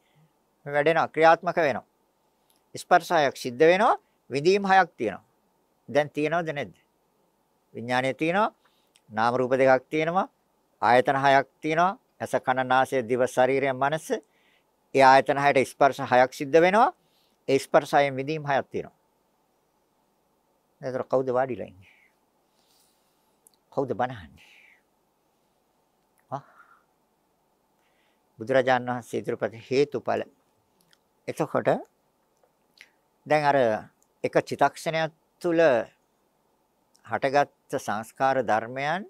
Speaker 2: වැඩෙනවා ක්‍රියාත්මක වෙනවා. ස්පර්ශයක් සිද්ධ වෙනවා විදීම් හයක් තියෙනවා. දැන් තියෙනවද නැද්ද? විඥානය තියෙනවා. නාම රූප දෙකක් තියෙනවා. ආයතන හයක් තියෙනවා. ඇස කන නාසය දිව ශරීරය මනස. ඒ ආයතන හයට ස්පර්ශ හයක් සිද්ධ වෙනවා. ඒ ස්පර්ශයෙන් විඳීම් හයක් තියෙනවා. එතකොට කවුද වාඩිලා ඉන්නේ? කවුද බනහන්නේ? ආ බුදුරජාණන් වහන්සේ ඉදිරිපත් හේතුඵල. එතකොට දැන් අර එක චිතක්ෂණයක් තුළ හටගත් සංස්කාර ධර්මයන්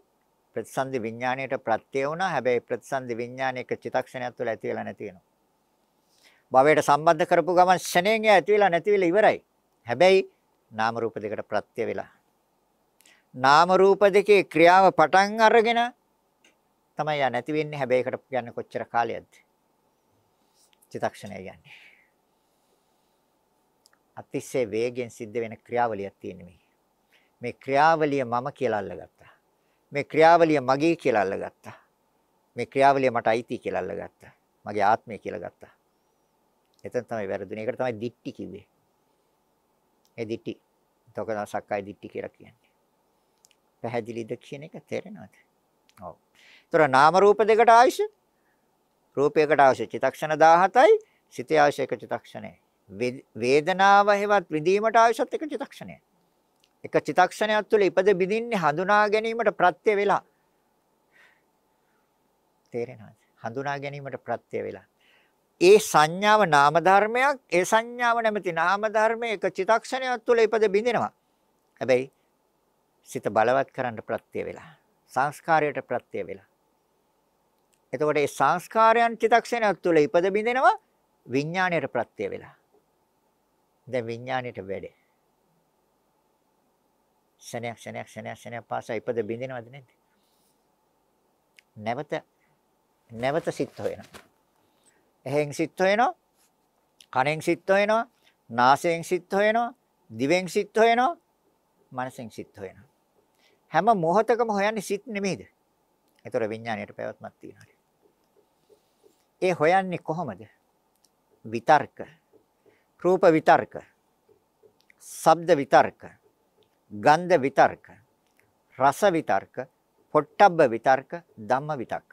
Speaker 2: ප්‍රතිසන්දි විඥාණයට ප්‍රත්‍ය වුණා. හැබැයි ප්‍රතිසන්දි විඥාණය එක චිතක්ෂණයක් තුළ ඇති වෙලා නැති වෙනවා. භවයට සම්බන්ධ කරපු ගමන් ෂණයෙන් එය ඇති වෙලා නැති වෙලා ඉවරයි. හැබැයි නාම රූප දෙකට ප්‍රත්‍ය වෙලා. නාම රූප දෙකේ ක්‍රියාව පටන් අරගෙන තමයි යා නැති වෙන්නේ. හැබැයි ඒකට කියන්නේ කොච්චර කාලයක්ද? චිතක්ෂණය කියන්නේ. අතිශය වේගෙන් සිද්ධ වෙන ක්‍රියාවලියක් තියෙන මේ. මේ ක්‍රියාවලිය මම කියලා අල්ලගත්තා. මේ ක්‍රියාවලිය මගේ කියලා අල්ලගත්තා. මේ ක්‍රියාවලිය මට අයිති කියලා අල්ලගත්තා. මගේ ආත්මය කියලා ගත්තා. එතන තමයි වැරදුනේ. ඒකට තමයි දික්ටි කිව්වේ. ඒ දික්ටි. තෝක තමයි සක්කාය දික්ටි කියලා කියන්නේ. පැහැදිලිද කියන එක තේරෙනවද? ඔව්. ඒතර නාම රූප දෙකට ආයශ රූපයකට අවශ්‍ය චිතක්ෂණ 17යි සිතේ අවශ්‍ය එක චිතක්ෂණයයි වේදනාව හෙවත් විඳීමට අවශ්‍යත් එක චිතක්ෂණයයි එක චිතක්ෂණයක් තුළ ඉපද බිඳින්නේ හඳුනා ගැනීමට ප්‍රත්‍ය වෙලා. තේරෙනවද? හඳුනා ගැනීමට ප්‍රත්‍ය වෙලා. ඒ සංඥාව නාම ධර්මයක්, ඒ සංඥාව නැමැති නාම ධර්මයේ එක චිතක්ෂණයක් තුළ ඉපද බිඳිනවා. හැබැයි සිත බලවත් කරන්න ප්‍රත්‍ය වෙලා. සංස්කාරයට ප්‍රත්‍ය වෙලා. එතකොට ඒ සංස්කාරයන් චිතක්ෂණයක් තුළ ඉපද බිඳිනවා විඥාණයට ප්‍රත්‍ය වෙලා. දැන් විඥාණයට වැඩේ ශනයක් ශනයක් ශනයක් ශනයක් පාසා ඉපද බින්දිනවද නැද්ද? නැවත නැවත සිත් හොයනවා. එහෙන් සිත් හොයනවා. කනෙන් සිත් හොයනවා. නාසයෙන් සිත් හොයනවා. දිවෙන් සිත් හොයනවා. මනසෙන් සිත් හොයනවා. හැම මොහොතකම හොයන්නේ සිත් නෙමෙයිද? ඒතර විඥාණයට පැවැත්මක් තියෙනවා. ඒ හොයන්නේ කොහොමද? විතර්ක. රූප විතර්ක. ශබ්ද විතර්ක. ගන්ධ විතර්ක, රස විතර්ක, පොට්ටබ්බ විතර්ක, ධම්ම විතක්ක.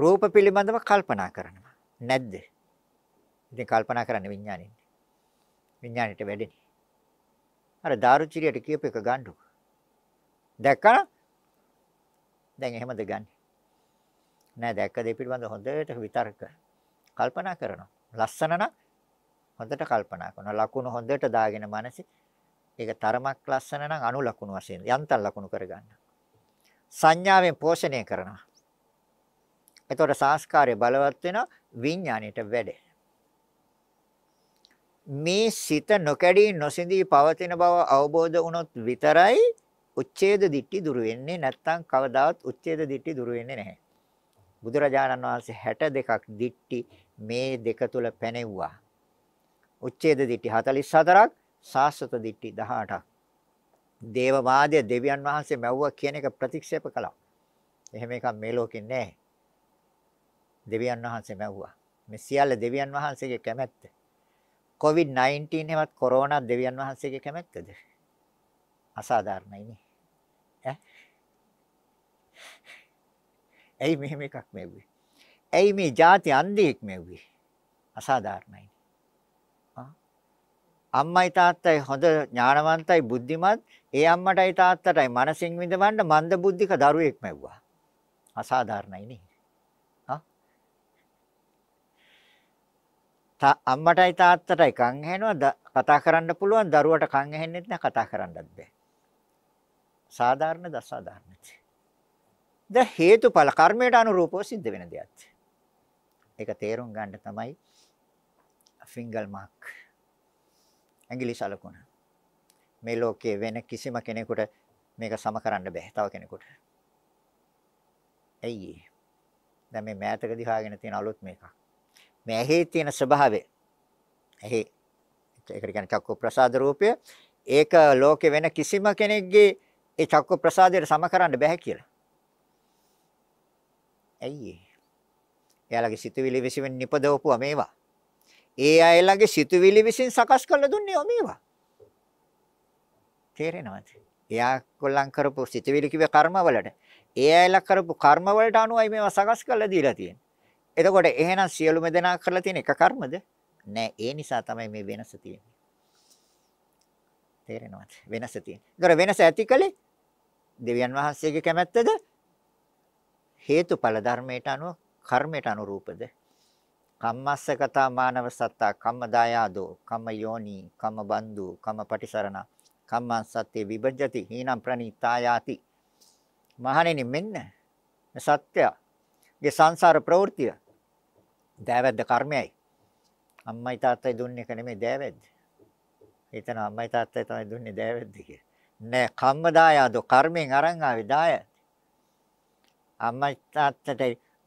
Speaker 2: රූප පිළිබඳව කල්පනා කරනවා. නැද්ද? ඉතින් කල්පනා කරන්නේ විඥාණයෙන්. විඥාණයට වැඩෙන්නේ. අර දාරුචිරියට කියප එක ගන්නු. දැක්කා? දැන් එහෙමද ගන්නෙ? නෑ දැක්ක දේ පිළිබඳව හොඳට විතර්ක කල්පනා කරනවා. ලස්සන නම් හොඳට කල්පනා කරනවා. ලකුණු හොඳට දාගෙන මනසේ ඒක තරමක් ලස්සන නම් අණු ලකුණු වශයෙන් යන්තම් ලකුණු කරගන්න. සංඥාවෙන් පෝෂණය කරනවා. එතකොට සංස්කාරය බලවත් වෙනවා විඥාණයට වැඩේ. මේ සිත නොකැඩී නොසිඳී පවතින බව අවබෝධ වුණොත් විතරයි උච්ඡේද දිට්ටි දුරු වෙන්නේ නැත්නම් කවදාවත් උච්ඡේද දිට්ටි දුරු වෙන්නේ නැහැ. බුදුරජාණන් වහන්සේ 62ක් දිට්ටි මේ දෙක තුල පැනෙව්වා. උච්ඡේද දිට්ටි 44ක් සාස්වත දිට්ටි 18ක්. දේවවාදය දෙවියන් වහන්සේ මැව්වා කියන එක ප්‍රතික්ෂේප කළා. එහෙම එකක් මේ ලෝකේ නැහැ. දෙවියන් වහන්සේ මැව්වා. මේ සියල්ල දෙවියන් වහන්සේගේ කැමැත්ත. COVID-19 හෙවත් කොරෝනා දෙවියන් වහන්සේගේ කැමැත්තද? අසාධාරණයි නේ. ඈ? ඇයි මෙහෙම එකක් මෙව්වේ? ඇයි මේ જાති අන්ධයෙක් මෙව්වේ? අසාධාරණයි. අම්මයි තාත්තයි හොඳ ඥානවන්තයි බුද්ධිමත් ඒ අම්මටයි තාත්තටයි මනසින් විඳවන්න මන්ද බුද්ධික දරුවෙක් ලැබුවා. අසාධාරණයි නේ. තා අම්මටයි තාත්තටයි කන් ඇහෙනවා කතා කරන්න පුළුවන් දරුවට කන් ඇහෙන්නෙත් නෑ කතා කරන්නත් බෑ. සාධාරණ දසාධාරණද? ද හේතුඵල කර්මයට අනුරූපව සිද්ධ වෙන දෙයක්. ඒක තේරුම් ගන්න තමයි ෆින්ගල් මාක්. ඇඟිලි සලකුණ. මේ ලෝකයේ වෙන කිසිම කෙනෙකුට මේක සම කරන්න බෑ තව කෙනෙකුට. ඇයි ඒ? දැන් මේ මෑතක දිහාගෙන තියෙන අලුත් මේකක්. මේ ඇහි තියෙන ස්වභාවය. ඇහි ඒකට කියන්නේ චක්කු ප්‍රසාද රූපය. ඒක ලෝකේ වෙන කිසිම කෙනෙක්ගේ ඒ චක්කු ප්‍රසාදයට සම කරන්න බෑ කියලා. ඇයි ඒ? එයාලගේ සිතුවිලි විසින් නිපදවපුවා මේවා. ඒ අයලගේ සිතුවිලි විසින් සකස් කරලා දුන්නේ මේවා. තේරෙනවද? එයා කොල්ලම් කරපු සිතුවිලි කිව්වේ කර්මවලට. ඒ අයලා කරපු කර්මවලට අනුවයි මේවා සකස් කරලා දීලා තියෙන්නේ. එතකොට එහෙනම් සියලුම දෙනා කරලා තියෙන එක කර්මද? නෑ ඒ නිසා තමයි මේ වෙනස තියෙන්නේ. තේරෙනවද? වෙනස තියෙන්නේ. ඒතර වෙනස ඇති කලේ දෙවියන් වහන්සේගේ කැමැත්තද? හේතුඵල ධර්මයට අනුව කර්මයට අනුරූපද? කම්මස්සකතා මානව සත්තා කම්මදායාදෝ කම්ම යෝනි කම්ම බන්දු කම්ම පටිසරණ කම්මං සත්‍ය විභජ්‍යති හීනම් ප්‍රණීතායාති මහණෙනි මෙන්න සත්‍යගේ සංසාර ප්‍රවෘත්තිය දෑවැද්ද කර්මයයි අම්මයි තාත්තයි දුන්නේ එක නෙමෙයි දෑවැද්ද එතන අම්මයි තාත්තයි තමයි දුන්නේ දෑවැද්ද කියලා නෑ කම්මදායාදෝ කර්මෙන් අරන් ආවේ දායත් අම්මයි තාත්තට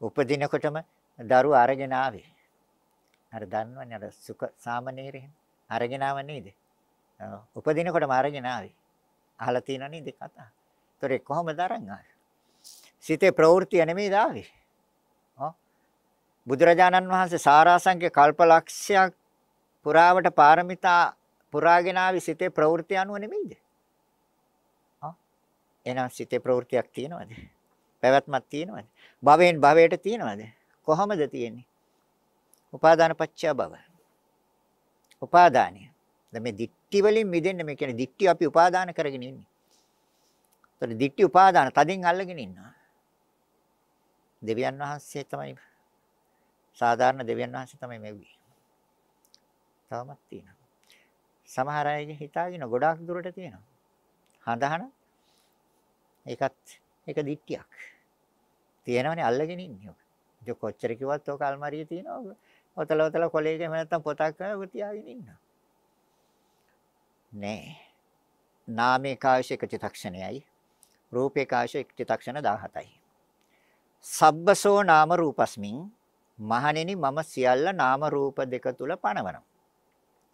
Speaker 2: උපදිනකොටම දරුවා අරගෙන ආවේ අර දන්නවනේ අර සුඛ සාමනීර එහෙම. අරගෙන ආව නේද? උපදිනකොටම අරගෙන ආවේ. අහලා තියෙනව නේද කතා? ඒතරේ කොහොමද අරන් ආවේ? සිතේ ප්‍රවෘත්තිය නෙමෙයි දාවේ. ඔව්. බුදුරජාණන් වහන්සේ සාරාංශක කල්පලක්ෂයක් පුරාවට පාරමිතා පුරාගෙන ආවේ සිතේ ප්‍රවෘත්ති අනුව නෙමෙයිද? ආ එහෙනම් සිතේ ප්‍රවෘත්තියක් තියෙනවද? පැවැත්මක් තියෙනවද? භවයෙන් භවයට තියෙනවද? කොහොමද තියෙන්නේ? උපාදාන පත්‍ය භව. උපාදානිය. දැන් මේ දික්ටි වලින් මිදෙන්න මේ කියන්නේ දික්ටි අපි උපාදාන කරගෙන ඉන්නේ. ඒතකොට දික්ටි උපාදාන තදින් අල්ලගෙන ඉන්නවා. දෙවියන් වහන්සේ තමයි සාධාරණ දෙවියන් වහන්සේ තමයි මෙව්වේ. තවමත් තියෙනවා. සමහර අයගේ හිතාගෙන ගොඩාක් දුරට තියෙනවා. හඳහන ඒකත් ඒක දික්තියක්. තියෙනවනේ අල්ලගෙන ඉන්නේ. ඔක කොච්චර කිව්වත් ඔක අල්මාරියේ තියෙනවා. ඔතල ඔතල කොලේක එහෙම නැත්තම් පොතක් කරව තියාගෙන ඉන්නවා. නෑ. නාමේ කාශ එක චිතක්ෂණයයි. රූපේ කාශ එක චිතක්ෂණ 17යි. සබ්බසෝ නාම රූපස්මින් මහණෙනි මම සියල්ල නාම රූප දෙක තුල පණවනවා.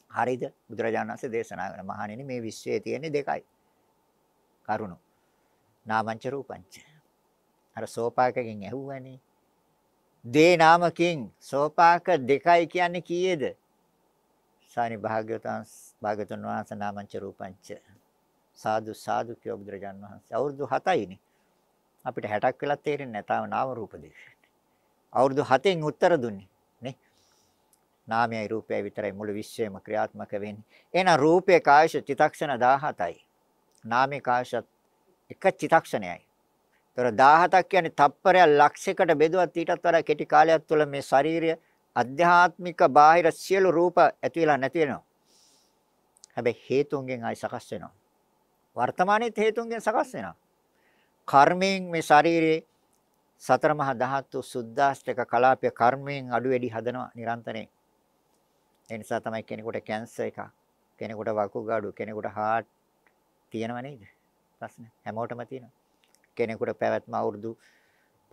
Speaker 2: හරිද? බුදුරජාණන් වහන්සේ දේශනා කරන මහණෙනි මේ විශ්වයේ තියෙන දෙකයි. කරුණු. නාමංච රූපංච. අර සෝපාකකින් ඇහුවනේ. දේ නාමකින් සෝපාක දෙකයි කියන්නේ කීයේද? සානි භාග්‍යවතුන් භාග්‍යවතුන් වහන්සේ නාමංච රූපංච සාදු සාදු කිය බුදුරජාන් වහන්සේ අවුරුදු 7යිනේ අපිට 60ක් වෙලා තේරෙන්නේ නැතාව නාම රූප දේශනේ අවුරුදු 7න් උත්තර දුන්නේ නේ නාමයයි රූපයයි විතරයි මුළු විශ්වයම ක්‍රියාත්මක වෙන්නේ එහෙනම් රූපේ කායශ චිතක්ෂණ 17යි නාමේ කායශ එක චිතක්ෂණයයි ඒතර 17ක් කියන්නේ තප්පරය ලක්ෂයකට බෙදුවත් ඊටත් වඩා කෙටි කාලයක් තුළ මේ ශාරීරිය අධ්‍යාත්මික බාහිර සියලු රූප ඇති වෙලා නැති වෙනවා. හැබැයි හේතුන්ගෙන් ආයි සකස් වෙනවා. වර්තමානයේ හේතුන්ගෙන් සකස් වෙනවා. කර්මයෙන් මේ ශාරීරියේ සතර මහා ධාතු සුද්දාස්ඨක කලාපය කර්මයෙන් අඩු වැඩි හදනවා නිරන්තරයෙන්. ඒ නිසා තමයි කෙනෙකුට කැන්සර් එකක්, කෙනෙකුට වකුගඩු, කෙනෙකුට heart තියෙනව නේද? ප්‍රශ්න හැමෝටම තියෙනවා. කෙනෙකුට පැවැත්ම අවුරුදු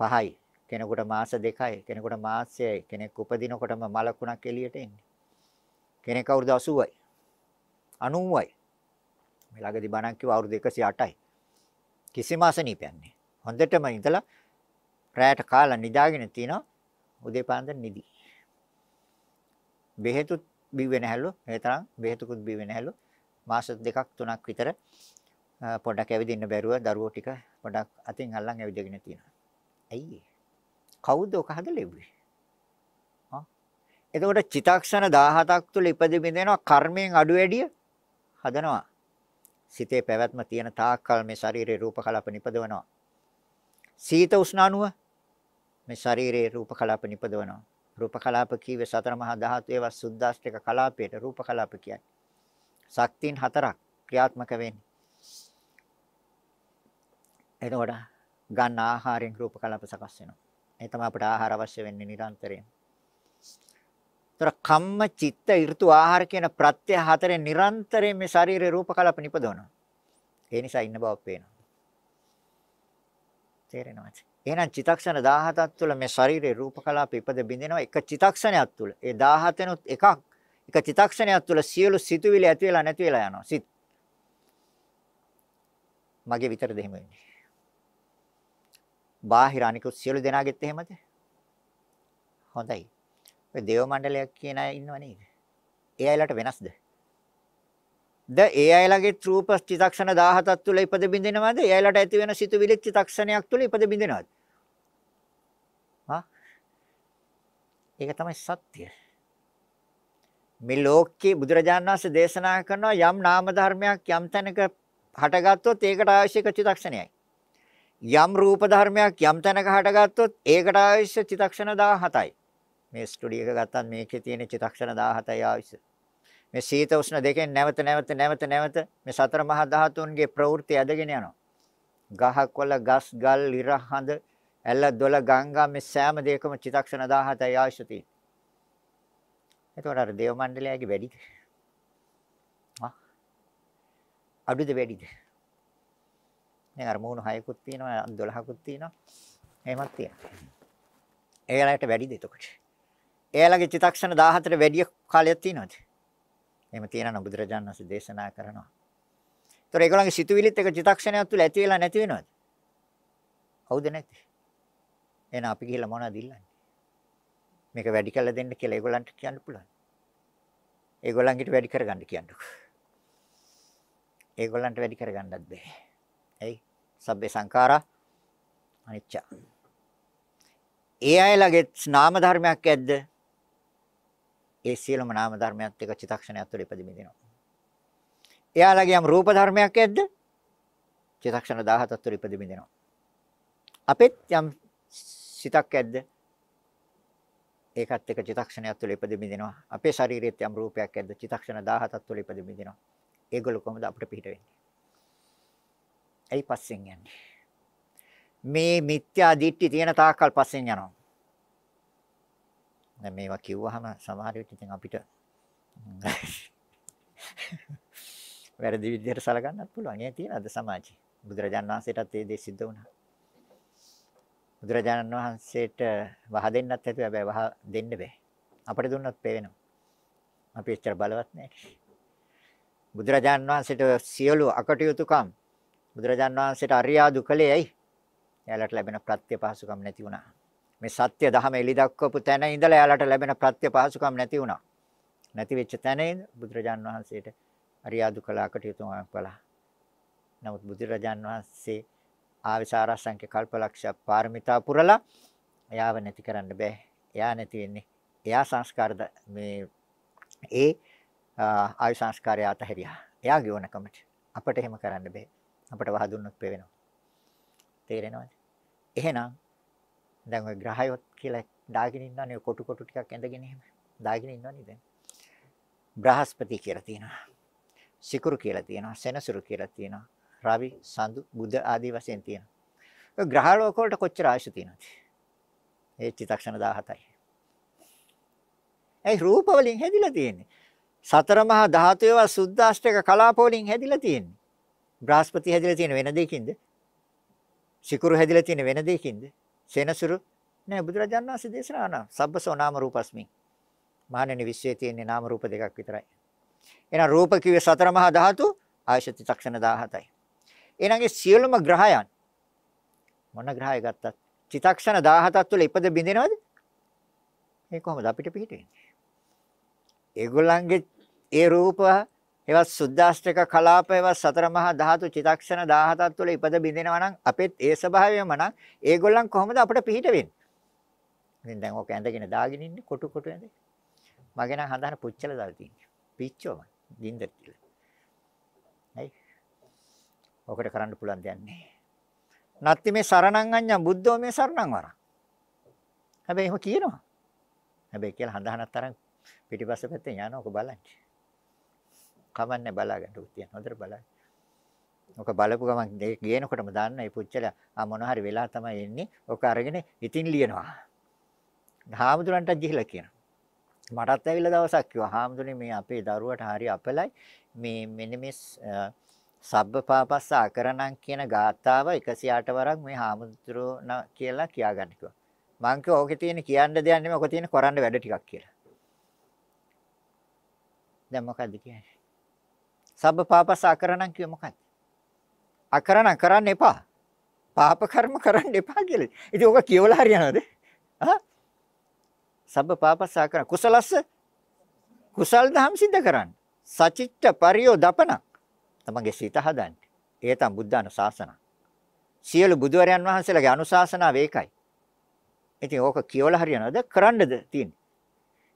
Speaker 2: 5යි කෙනෙකුට මාස 2යි කෙනෙකුට මාසයයි කෙනෙක් උපදිනකොටම මලකුණක් එළියට එන්නේ කෙනෙක් අවුරුදු 80යි 90යි මේ ළඟදී බණක් කිව්ව අවුරුදු 108යි කිසිම අසනීපයක් නැහැ හොඳටම ඉඳලා රැයට කාලා නිදාගෙන තිනවා උදේ පාන්දර නිදි බෙහෙතුත් බිව්වේ නැහැලු ඒ තරම් බෙහෙතකුත් බිව්වේ නැහැලු මාස දෙකක් තුනක් විතර පොඩක් ඇවිදින්න බැරුව දරුවෝ ටික පොඩක් අතින් අල්ලන් ඇවිදගෙන තියෙනවා. ඇයි කවුද ඔක හදලෙව්වේ? ආ එතකොට චිතක්ෂණ 17ක් තුල ඉපදෙමිදෙනවා කර්මයෙන් අඩු වැඩිය හදනවා. සිතේ පැවැත්ම තියෙන තාක්කල් මේ ශරීරේ රූප කලාප නිපදවනවා. සීත උෂ්ණ අණුව මේ ශරීරේ රූප කලාප නිපදවනවා. රූප කලාප කීවේ සතර මහා ධාතු ඒවා සුද්දාස්ඨික කලාපයට රූප කලාප කියන්නේ. ශක්තියන් හතරක් ක්‍රියාත්මක වෙන්නේ. එතකොට ගන්න ආහාරයෙන් රූප කලාප සකස් වෙනවා. ඒ තමයි අපට ආහාර අවශ්‍ය වෙන්නේ නිරන්තරයෙන්. ତර කම්ම චිත්ත ඍතු ආහාර කියන ප්‍රත්‍ය හතරේ නිරන්තරයෙන් මේ ශරීරේ රූප කලාප නිපදවනවා. ඒ නිසා ඉන්න බව පේනවා. තේරෙනවද? එහෙනම් චිතක්ෂණ 17ක් තුළ මේ ශරීරේ රූප කලාප ඉපද බිඳිනවා එක චිතක්ෂණයක් තුළ. ඒ 17 වෙනුත් එකක් එක චිතක්ෂණයක් තුළ සියලු සිතුවිලි ඇති වෙලා නැති වෙලා යනවා. සිත් මගේ විතරද එහෙම වෙන්නේ? බාහිර අනිකුත් සියලු දෙනාගෙත් එහෙමද? හොඳයි. ඔය දේව මණ්ඩලයක් කියන අය ඉන්නව නේද? ඒ අයලට වෙනස්ද? ද ඒ අයලගේ රූප චිතක්ෂණ 17ක් තුල ඉපද බින්දිනවද? ඒ අයලට ඇති වෙන සිතුවිලි චිතක්ෂණයක් තුල ඉපද බින්දිනවද? හා? ඒක තමයි සත්‍ය. මේ ලෝකේ බුදුරජාණන් වහන්සේ දේශනා කරනවා යම් නාම ධර්මයක් යම් තැනක හටගත්තොත් ඒකට අවශ්‍ය චිතක්ෂණයයි. යම් රූප ධර්මයක් යම් තැනක හටගත්තොත් ඒකට ආයශ චිතක්ෂණ 17යි. මේ ස්ටුඩිය එක ගත්තත් මේකේ තියෙන චිතක්ෂණ 17යි ආයශ. මේ සීත උෂ්ණ දෙකෙන් නැවත නැවත නැවත නැවත මේ සතර මහා ධාතුන්ගේ ප්‍රවෘත්ති ඇදගෙන යනවා. ගහක් වල ගස් ගල් ඉර හඳ ඇල දොළ ගංගා මේ සෑම දෙයකම චිතක්ෂණ 17යි ආයශ තියෙන්නේ. එතකොට අර දේව මණ්ඩලයගේ වැඩිද? ආ අඩුද වැඩිද? දැන් අර මූණු 6කුත් තියෙනවා 12කුත් තියෙනවා එහෙමත් තියෙනවා එයාලට වැඩිද එතකොට එයාලගේ චිතක්ෂණ 14ට වැඩි කාලයක් තියෙනවද එහෙම තියෙනවා බුදුරජාණන් වහන්සේ දේශනා කරනවා ඒතර ඒගොල්ලන්ගේ සිතුවිලිත් එක චිතක්ෂණයක් තුල ඇති වෙලා නැති වෙනවද හවුද නැති එහෙනම් අපි ගිහලා මොනවද ඉල්ලන්නේ මේක වැඩි කරලා දෙන්න කියලා ඒගොල්ලන්ට කියන්න පුළුවන් ඒගොල්ලන්ගිට වැඩි කරගන්න කියන්නකෝ ඒගොල්ලන්ට වැඩි කරගන්නත් බෑ ඇයි? සබ්බේ සංඛාරා අනිච්ච. ඒ අය ළඟෙත් නාම ධර්මයක් ඇද්ද? ඒ සියලුම නාම ධර්මයත් එක චිතක්ෂණයක් තුළ ඉපදෙමිනවා. එයාලගේ යම් රූප ධර්මයක් ඇද්ද? චිතක්ෂණ 17ක් තුළ ඉපදෙමිනවා. අපෙත් යම් සිතක් ඇද්ද? ඒකත් එක චිතක්ෂණයක් තුළ ඉපදෙමිනවා. අපේ ශරීරෙත් යම් රූපයක් ඇද්ද? චිතක්ෂණ 17ක් තුළ ඉපදෙමිනවා. ඒගොල්ලෝ කොහොමද අපිට පිට වෙන්නේ? ඇයි පස්සෙන් යන්නේ? මේ මිත්‍යා දිට්ඨි තියෙන තාක්කල් පස්සෙන් යනවා. දැන් මේවා කිව්වහම සමහර විට ඉතින් අපිට වැරදි විදිහට සලකන්නත් පුළුවන්. ඒ තියෙන අද සමාජයේ. බුදුරජාණන් වහන්සේටත් ඒ දේ සිද්ධ වුණා. බුදුරජාණන් වහන්සේට වහ දෙන්නත් හැදුවා. හැබැයි වහ දෙන්න බෑ. අපිට දුන්නත් පේනවා. අපි එච්චර බලවත් නැහැ. බුදුරජාණන් වහන්සේට සියලු අකටයුතුකම් බුදුරජාන් වහන්සේට අරියාදු කළේ ඇයි? එයාලට ලැබෙන ප්‍රත්‍ය පහසුකම් නැති වුණා. මේ සත්‍ය දහම එලි දක්වපු තැන ඉඳලා එයාලට ලැබෙන ප්‍රත්‍ය පහසුකම් නැති වුණා. නැති වෙච්ච තැනේ බුදුරජාන් වහන්සේට අරියාදු කළා කටයුතු කළා. නමුත් බුදුරජාන් වහන්සේ ආවිසාරසංක කල්පලක්ෂ පාරමිතා පුරලා එයාව නැති කරන්න බෑ. එයා නැති වෙන්නේ. එයා සංස්කාරද මේ ඒ ආයු සංස්කාරය අතහැරියා. එයාගේ ඕනකමට අපට එහෙම කරන්න බෑ. අපට වහ දුන්නොත් පේනවා. තේරෙනවද? එහෙනම් දැන් ওই ග්‍රහයොත් කියලා දාගෙන ඉන්නවනේ කොටු කොටු ටිකක් ඇඳගෙන එහෙම. දාගෙන ඉන්නවනේ දැන්. බ්‍රහස්පති කියලා තියෙනවා. සිකුරු කියලා තියෙනවා. සෙනසුරු කියලා තියෙනවා. රවි, සඳු, බුධ ආදී වශයෙන් තියෙනවා. ඔය ග්‍රහ ලෝක වලට කොච්චර ආයුෂ තියෙනවද? ඒ චිත්තක්ෂණ 17යි. ඒ රූප වලින් හැදිලා තියෙන්නේ. සතර මහා ධාතු ඒවා සුද්දාෂ්ටක කලාප වලින් හැදිලා තියෙන්නේ. බ්‍රාස්පති හැදිලා තියෙන වෙන දෙයකින්ද? සිකුරු හැදිලා තියෙන වෙන දෙයකින්ද? සෙනසුරු නෑ බුදුරජාණන් වහන්සේ දේශනා කරනවා. සබ්බසෝ නාම රූපස්මි. මහණෙනි විශ්වයේ තියෙන නාම රූප දෙකක් විතරයි. එහෙනම් රූප කිව්වේ සතර මහා ධාතු ආයශති චක්ෂණ 17යි. එනගේ සියලුම ග්‍රහයන් මොන ග්‍රහය ගත්තත් චිතක්ෂණ 17ක් තුළ ඉපද බිඳිනවද? ඒ කොහොමද අපිට පිටින්? ඒගොල්ලන්ගේ ඒ රූප ඒවත් සුද්දාස්ත්‍රික කලාප ඒවත් සතර මහා ධාතු චිතක්ෂණ 17ක් තුළ ඉපද බිඳිනවා නම් අපෙත් ඒ ස්වභාවයම නම් ඒගොල්ලන් කොහොමද අපිට පිහිට වෙන්නේ? ඉතින් දැන් ඔක ඇඳගෙන දාගෙන ඉන්නේ කොටු කොටු ඇඳේ. මගේ නම් හඳහන පුච්චල දාලා තියෙන්නේ. පිච්චෝම දින්දර කියලා. හයි. ඔකට කරන්න පුළුවන් දෙයක් නැහැ. නැත්නම් මේ සරණං අඤ්ඤං බුද්ධෝ මේ සරණං වරං. හැබැයි එහෙම කියනවා. හැබැයි කියලා හඳහනක් තරම් පිටිපස්ස පැත්තෙන් යනවා ඔක බලන්න. කමන්නේ බලාගන්න උතියන හොඳට බලන්න. ඔක බලපු ගමන් ගේනකොටම දාන්න මේ පුච්චලා ආ මොන හරි වෙලා තමයි එන්නේ. ඔක අරගෙන ඉතින් ලියනවා. හාමුදුරන්ට ගිහිලා කියනවා. මටත් ඇවිල්ලා දවසක් කිව්වා හාමුදුරනේ මේ අපේ දරුවට හරි අපලයි මේ මෙන්න මේ සබ්බ පාපස්ස අකරණං කියන ගාථාව 108 වරක් මේ හාමුදුරුවන කියලා කියාගන්න කිව්වා. මං කිව්වා ඕකේ තියෙන කියන්න දෙයක් නෙමෙයි ඔක තියෙන කරන්න වැඩ ටිකක් කියලා. දැන් මොකද්ද කියන්නේ? සබ්බ පාපස අකරණම් කිව්වේ මොකක්ද? අකරණ කරන්න එපා. පාප කර්ම කරන්න එපා කියලා. ඉතින් ඔක කියවලා හරියනවද? ආ? සබ්බ පාපස අකරණ කුසලස්ස කුසල් දහම් සිද්ධ කරන්න. සචිත්ත පරියෝ දපන. තමගේ සිත හදන්න. ඒ තමයි බුද්ධ අනුශාසන. සියලු බුදුවරයන් වහන්සේලාගේ අනුශාසනාව ඒකයි. ඉතින් ඕක කියවලා හරියනවද? කරන්නද තියෙන්නේ?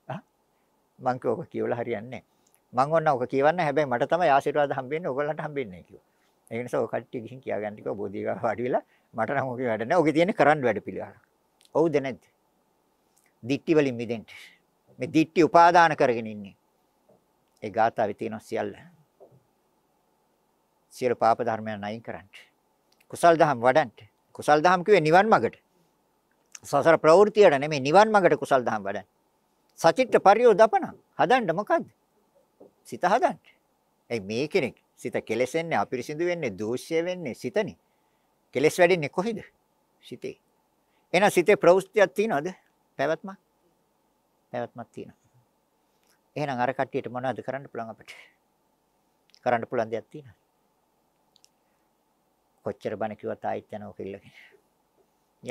Speaker 2: ආ? මං කියෝක කියවලා හරියන්නේ නැහැ. මම ඔන්න ඔක කියවන්න හැබැයි මට තමයි ආශිර්වාද හම්බෙන්නේ ඔයගොල්ලන්ට හම්බෙන්නේ කියලා. ඒ නිසා ඔය කට්ටිය ගිහින් කියාගන්න ටිකෝ බෝධිගාව වාඩි වෙලා මට නම් ඔකේ වැඩ නැහැ. ඔකේ තියෙන්නේ කරන්න වැඩ පිළිවෙලක්. ඔව්ද නැද්ද? දික්ටි වලින් මිදෙන්න. මේ දික්ටි උපාදාන කරගෙන ඉන්නේ. ඒ ගාථාවේ තියෙන සියල්ල. සියලු පාප ධර්මයන් අයින් කරන්න. කුසල් දහම් වඩන්න. කුසල් දහම් කිව්වේ නිවන් මාර්ගට. සසර ප්‍රවෘත්තියට නෙමෙයි නිවන් මාර්ගට කුසල් දහම් වඩන්න. සචිත්ත පරියෝදපන හදන්න මොකද්ද? සිත හදන්න. ඒ මේ කෙනෙක් සිත කෙලෙසෙන්නේ අපිරිසිදු වෙන්නේ දෝෂය වෙන්නේ සිතනේ. කෙලෙස් වැඩින්නේ කොහෙද? සිතේ. එහෙනම් සිතේ ප්‍රවෘත්තියක් තියනවද? පැවැත්මක්. පැවැත්මක් තියෙනවා. එහෙනම් අර කට්ටියට මොනවද කරන්න පුළුවන් අපිට? කරන්න පුළුවන් දෙයක් තියෙනවා. කොච්චර බණ කිව්වත් ආයෙත් යනවා කිල්ලගෙන.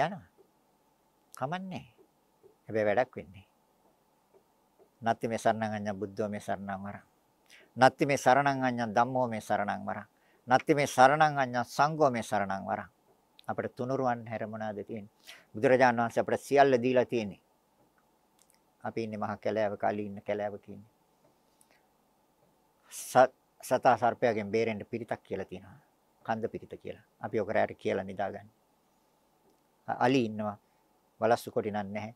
Speaker 2: යනවා. කමන්නේ. හැබැයි වැඩක් වෙන්නේ. නැත්නම් මේ සරණං අඤ්ඤ බුද්ධෝ මේ සරණං වරං. නත්ති මේ සරණං අඤ්ඤං ධම්මෝ මේ සරණං වරං. නත්ති මේ සරණං අඤ්ඤං සංඝෝ මේ සරණං වරං. අපිට තුනුරුවන් හැර මොනවාද තියෙන්නේ? බුදුරජාණන් වහන්සේ අපිට සියල්ල දීලා තියෙන්නේ. අපි ඉන්නේ මහා කැලෑව කාලේ ඉන්න කැලෑව කියන්නේ. සතා සර්පයාගෙන් බේරෙන්න පිරිතක් කියලා තියෙනවා. කන්ද පිරිත කියලා. අපි ඔක රැයට කියලා නිදාගන්නේ. අලි ඉන්නවා. වලස්සු කොටිනක් නැහැ.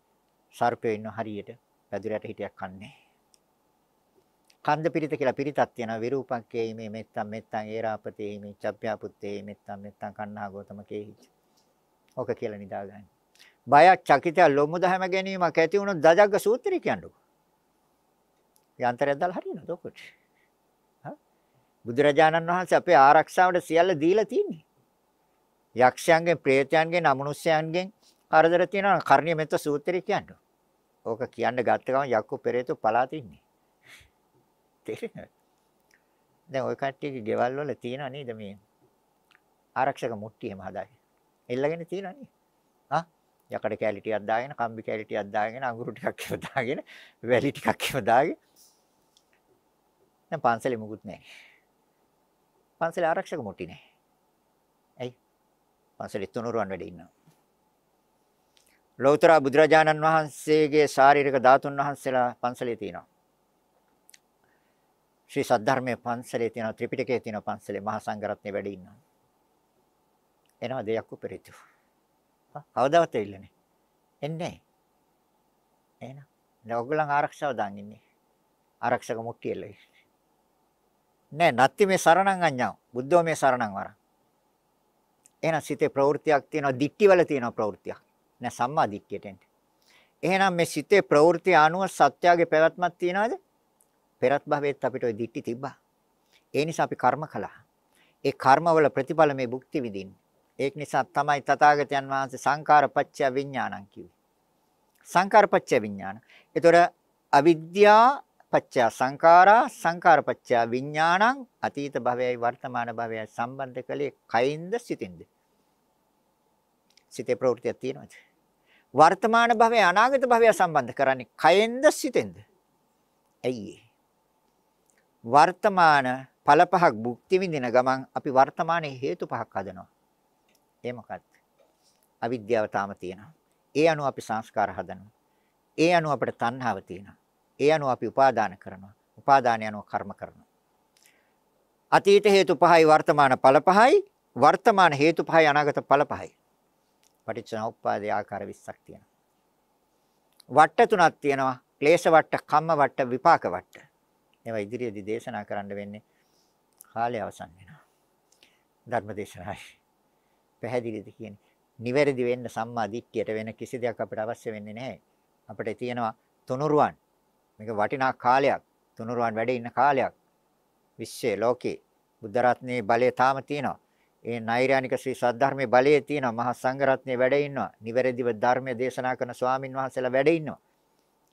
Speaker 2: සර්පයෝ ඉන්නවා හරියට. පැදුරට හිටියක් කන්නේ නැහැ. කන්ද පිරිත කියලා පිරිතක් තියෙනවා විරූපක්කේ මේ මෙත්තම් මෙත්තම් ඒරාපතේ මේ චබ්බ්‍යාපුත්තේ මෙත්තම් මෙත්තම් කන්නා ගෝතම කේහි ඕක කියලා නිදාගන්න බය චකිත ලොමුද හැම ගැනීමක් ඇති වුණොත් දජග්ග සූත්‍රය කියන්නකො යන්තරයක් දාලා හරියනද ඔකට බුදුරජාණන් වහන්සේ අපේ ආරක්ෂාවට සියල්ල දීලා තියෙන්නේ යක්ෂයන්ගෙන් ප්‍රේතයන්ගෙන් අමනුෂ්‍යයන්ගෙන් කරදර තියෙනවා කර්ණීය මෙත්ත සූත්‍රය කියන්නකො ඕක කියන්න ගත්ත ගමන් යක්කු පෙරේතු පලාතින්නේ තේරෙනවද? දැන් ওই කට්ටියගේ ගෙවල් වල තියෙනව නේද මේ ආරක්ෂක මුට්ටි එහෙම හදාගෙන. එල්ලගෙන තියෙනව නේ. ආ යකඩ කෑලි ටිකක් දාගෙන, කම්බි කෑලි ටිකක් දාගෙන, අඟුරු ටිකක් එහෙම දාගෙන, වැලි ටිකක් එහෙම දාගෙන. දැන් පන්සලේ මුකුත් නැහැ. පන්සලේ ආරක්ෂක මුට්ටි නැහැ. ඇයි? පන්සලේ තුනුරුවන් වැඩ ඉන්නවා. ලෞතර බුදුරජාණන් වහන්සේගේ ශාරීරික ධාතුන් වහන්සේලා පන්සලේ තියෙනවා. ශ්‍රී සද්ධර්මයේ පන්සලේ තියෙන ත්‍රිපිටකයේ තියෙන පන්සලේ මහා සංඝරත්නයේ වැඩ ඉන්නවා. එනවා දෙයක් උපරිතු. කවදාවත් ඇවිල්ලා නැහැ. එන්නේ නැහැ. එනවා. දැන් ඔයගොල්ලන් ආරක්ෂාව දාන් ඉන්නේ. ආරක්ෂක මුට්ටියල ඉන්නේ. නෑ නැත්ති මේ සරණං අඤ්ඤං. බුද්ධෝ මේ සරණං වරං. එහෙනම් සිතේ ප්‍රවෘත්තියක් තියෙනවා, දික්ටිවල තියෙනවා ප්‍රවෘත්තියක්. නෑ සම්මා දික්කියට එන්න. එහෙනම් මේ සිතේ ප්‍රවෘත්ති ආනුව සත්‍යයේ පැවැත්මක් තියනවාද? පෙරත් භවෙත් අපිට ওই දිට්ටි තිබ්බා. ඒ නිසා අපි කර්ම කළා. ඒ කර්මවල ප්‍රතිඵල මේ භුක්ති විඳින්නේ. ඒක නිසා තමයි තථාගතයන් වහන්සේ සංකාරපච්චය විඥානං කිව්වේ. සංකාරපච්චය විඥාන. ඒතොර අවිද්‍යා පච්චය සංකාරා සංකාරපච්චය විඥානං අතීත භවයයි වර්තමාන භවයයි සම්බන්ධ කළේ කයින්ද සිතින්ද? සිතේ ප්‍රවෘත්තියක් තියෙනවද? වර්තමාන භවය අනාගත භවය සම්බන්ධ කරන්නේ කයෙන්ද සිතෙන්ද? ඇයි ඒ? වර්තමාන ඵල පහක් භුක්ති විඳින ගමන් අපි වර්තමානයේ හේතු පහක් හදනවා. ඒ මොකක්ද? අවිද්‍යාව තාම තියෙනවා. ඒ අනුව අපි සංස්කාර හදනවා. ඒ අනුව අපිට තණ්හාව තියෙනවා. ඒ අනුව අපි උපාදාන කරනවා. උපාදානය අනුව කර්ම කරනවා. අතීත හේතු පහයි වර්තමාන ඵල පහයි වර්තමාන හේතු පහයි අනාගත ඵල පහයි. පටිච්චසමුප්පාදේ ආකාර 20ක් තියෙනවා. වට්ට තුනක් තියෙනවා. ක්ලේශ වට්ට, කම්ම වට්ට, විපාක වට්ට. මේවා ඉදිරියේදී දේශනා කරන්න වෙන්නේ කාලය අවසන් වෙනවා. ධර්ම දේශනායි. පැහැදිලිද කියන්නේ? නිවැරදි වෙන්න සම්මා දිට්ඨියට වෙන කිසි දෙයක් අපිට අවශ්‍ය වෙන්නේ නැහැ. අපිට තියෙනවා තුනුරුවන්. මේක වටිනා කාලයක්. තුනුරුවන් වැඩ ඉන්න කාලයක්. විශ්වයේ ලෝකේ බුද්ධ රත්නයේ බලය තාම තියෙනවා. ඒ නෛර්යානික ශ්‍රී සද්ධර්මයේ බලයේ තියෙනවා. මහා සංඝ රත්නයේ වැඩ ඉන්නවා. නිවැරදිව ධර්මය දේශනා කරන ස්වාමින් වහන්සේලා වැඩ ඉන්නවා.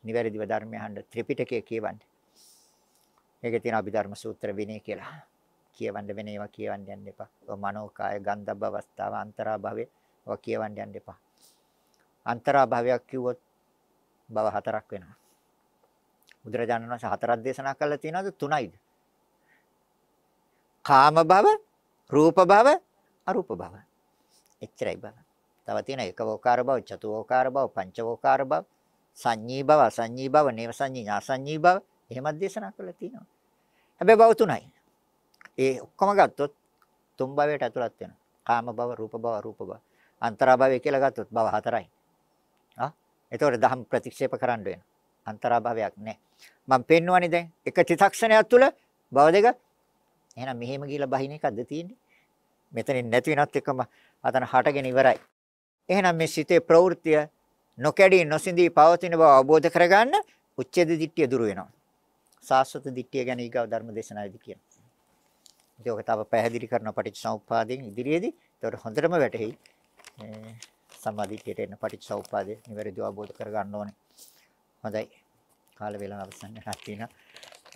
Speaker 2: නිවැරදිව ධර්මය අහන්න ත්‍රිපිටකය කියවන්නේ. මේකේ තියෙන අභිධර්ම සූත්‍ර විනය කියලා. කියවන්න වෙන ඒවා කියවන්න යන්න එපා. ඔය මනෝකාය ගන්ධබ්බ අවස්ථාව අන්තරා භවය ඔය කියවන්න යන්න එපා. අන්තරා භවයක් කිව්වොත් භව හතරක් වෙනවා. බුදුරජාණන් වහන්සේ හතරක් දේශනා කළා තියෙනවද තුනයිද? කාම භව, රූප භව, අරූප භව. එච්චරයි භව. තව තියෙන එක වෝකාර භව, චතු වෝකාර භව, පංච වෝකාර භව, සංඤී භව, අසංඤී භව, නේව සංඤී, ඥාසංඤී භව, එහෙමත් දේශනා කරලා තියෙනවා. හැබැයි භව තුනයි. ඒ ඔක්කොම ගත්තොත් තුන් භවයට ඇතුළත් වෙනවා. කාම භව, රූප භව, අරූප භව. අන්තරා භවය කියලා ගත්තොත් භව හතරයි. ආ එතකොට දහම් ප්‍රතික්ෂේප කරන්න වෙනවා. අන්තරා භවයක් නැහැ. මම පෙන්වන්නේ දැන් එක චිතක්ෂණයක් තුළ භව දෙක එහෙනම් මෙහෙම ගිහිලා බහින එකක්ද තියෙන්නේ? මෙතනින් නැති වෙනත් එකම අතන හටගෙන ඉවරයි. එහෙනම් මේ සිතේ ප්‍රවෘත්තිය නොකැඩී නොසිඳී පවතින බව අවබෝධ කරගන්න උච්ඡේද දිට්ඨිය දුරු වෙනවා. සාස්වත දිට්ඨිය ගැන ඊගව ධර්ම දේශනාවේදී කියනවා. ඉතින් ඔක තව පැහැදිලි කරන පටිච්චසමුප්පාදයෙන් ඉදිරියේදී ඒකට හොඳටම වැටහෙයි. සම්මාදිටියට එන පටිච්චසමුප්පාදය නිවැරදිව අවබෝධ කරගන්න ඕනේ. හොඳයි. කාල වේලාව අවසන් වෙලා තියෙනවා.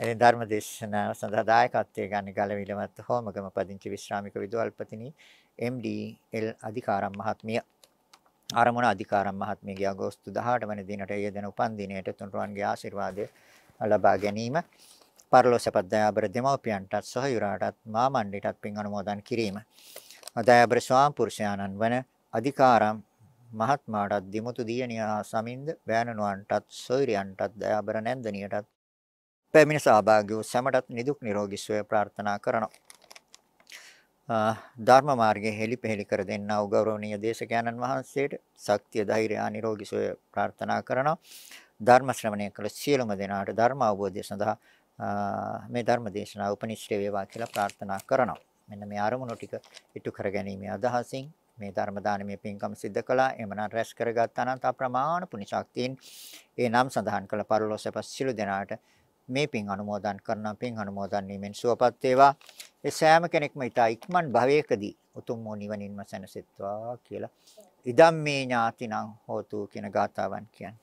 Speaker 2: එදින ධර්ම දේශනාව සඳහා දායකත්වයේ ගන්න ගලවිලමත් හෝමගම පදිංචි විශ්‍රාමික විදුහල්පතිනි MD L අධිකාරම් මහත්මිය ආරමුණ අධිකාරම් මහත්මියගේ අගෝස්තු 18 වන දිනට යෙදෙන උපන් දිනයට තුන්රුවන්ගේ ආශිර්වාදය ලබා ගැනීම පරලෝසපත් දයාබර දෙමව්පියන්ටත් සහ යුරාටත් මාමණ්ඩිටත් පින් අනුමෝදන් කිරීම. දයාබර ස්වාමපුරුෂයාණන් වන අධිකාරම් මහත්මාටත් දිමුතු දියණියා සමින්ද බෑණනුවන්ටත් සොයුරියන්ටත් දයාබර නැන්දනියටත් පැමිණ සහභාගී වූ සැමටත් නිදුක් නිරෝගී සුවය ප්‍රාර්ථනා කරනවා. ධර්ම මාර්ගයේ හෙලිපෙහෙලි කර දෙන්නා වූ ගෞරවනීය දේශකයන්න් වහන්සේට ශක්තිය ධෛර්යය නිරෝගී සුවය ප්‍රාර්ථනා කරනවා. ධර්ම ශ්‍රවණය කළ සියලුම දෙනාට ධර්ම අවබෝධය සඳහා මේ ධර්ම දේශනාව උපනිශ්‍රේ වේවා කියලා ප්‍රාර්ථනා කරනවා. මෙන්න මේ අරමුණු ටික ඉටු කර ගැනීම අදහසින් මේ ධර්ම දානමය පින්කම සිද්ධ කළා. එමනම් රැස් කරගත් අනන්ත අප්‍රමාණ පුණ්‍ය ශක්තියින් ඒ නම් සඳහන් කළ පරිලෝසපස් සිළු දෙනාට මේ පින් අනුමෝදන් කරන පින් අනුමෝදන් වීමෙන් සුවපත් වේවා. ඒ සෑම කෙනෙක්ම ඊට ඉක්මන් භවයකදී උතුම් වූ නිවනින්ම සැනසෙත්වා කියලා. ඉදම් මේ ඥාතිනම් හෝතු කියන ගාතාවන් කියන්නේ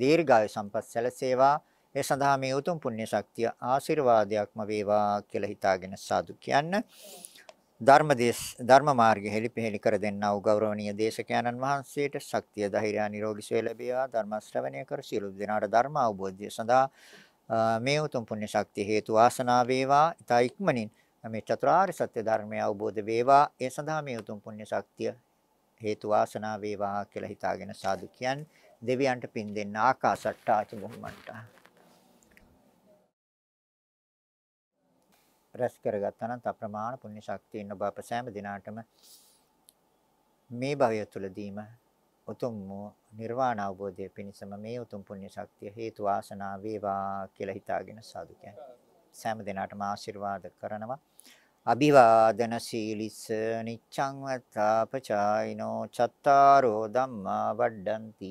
Speaker 2: දීර්ඝායු සම්පත් සැලසේවා ඒ සඳහා මේ උතුම් පුණ්‍ය ශක්තිය ආශිර්වාදයක්ම වේවා කියලා හිතාගෙන සාදු කියන්න ධර්මදේශ ධර්ම මාර්ගය හෙලිපෙහෙලි කර දෙන්නා වූ ගෞරවනීය දේශකයන්න් වහන්සේට ශක්තිය ධෛර්යය නිරෝගී සුවය ලැබේවා ධර්ම ශ්‍රවණය කර සියලු දෙනාට ධර්ම අවබෝධය සඳහා මේ උතුම් පුණ්‍ය ශක්තිය හේතු වාසනා වේවා ඉතා ඉක්මනින් මේ චතුරාර්ය සත්‍ය ධර්මය අවබෝධ වේවා ඒ සඳහා මේ උතුම් පුණ්‍ය ශක්තිය හේතු වාසනා වේවා කියලා හිතාගෙන සාදු කියන්නේ දෙවියන්ට පින් දෙන්න ආකාසට්ටාච බුම්මන්ට රැස් කරගත්තා නම් අප්‍රමාණ පුණ්‍ය ශක්තියින් ඔබ අප සෑම දිනාටම මේ භවය තුළදීම උතුම් වූ නිර්වාණ අවබෝධය පිණිසම මේ උතුම් පුණ්‍ය ශක්තිය හේතු වාසනා වේවා කියලා හිතාගෙන සාදු කියන්නේ සෑම දිනාටම ආශිර්වාද කරනවා අභිවාදන සීලිස නිච්ඡං වත්තා පචායිනෝ චත්තාරෝ ධම්මා වඩ්ඩಂತಿ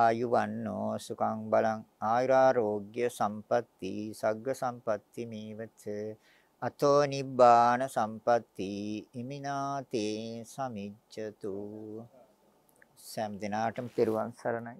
Speaker 2: ආයුවන්නෝ සුඛං බලං ආයුරාෝග්‍ය සම්පatti සග්ග සම්පatti මේවච අතෝ නිබ්බාන සම්පatti ඉමිනාතේ සමිච්ඡතු සෑම දිනාටම පෙරවන් සරණයි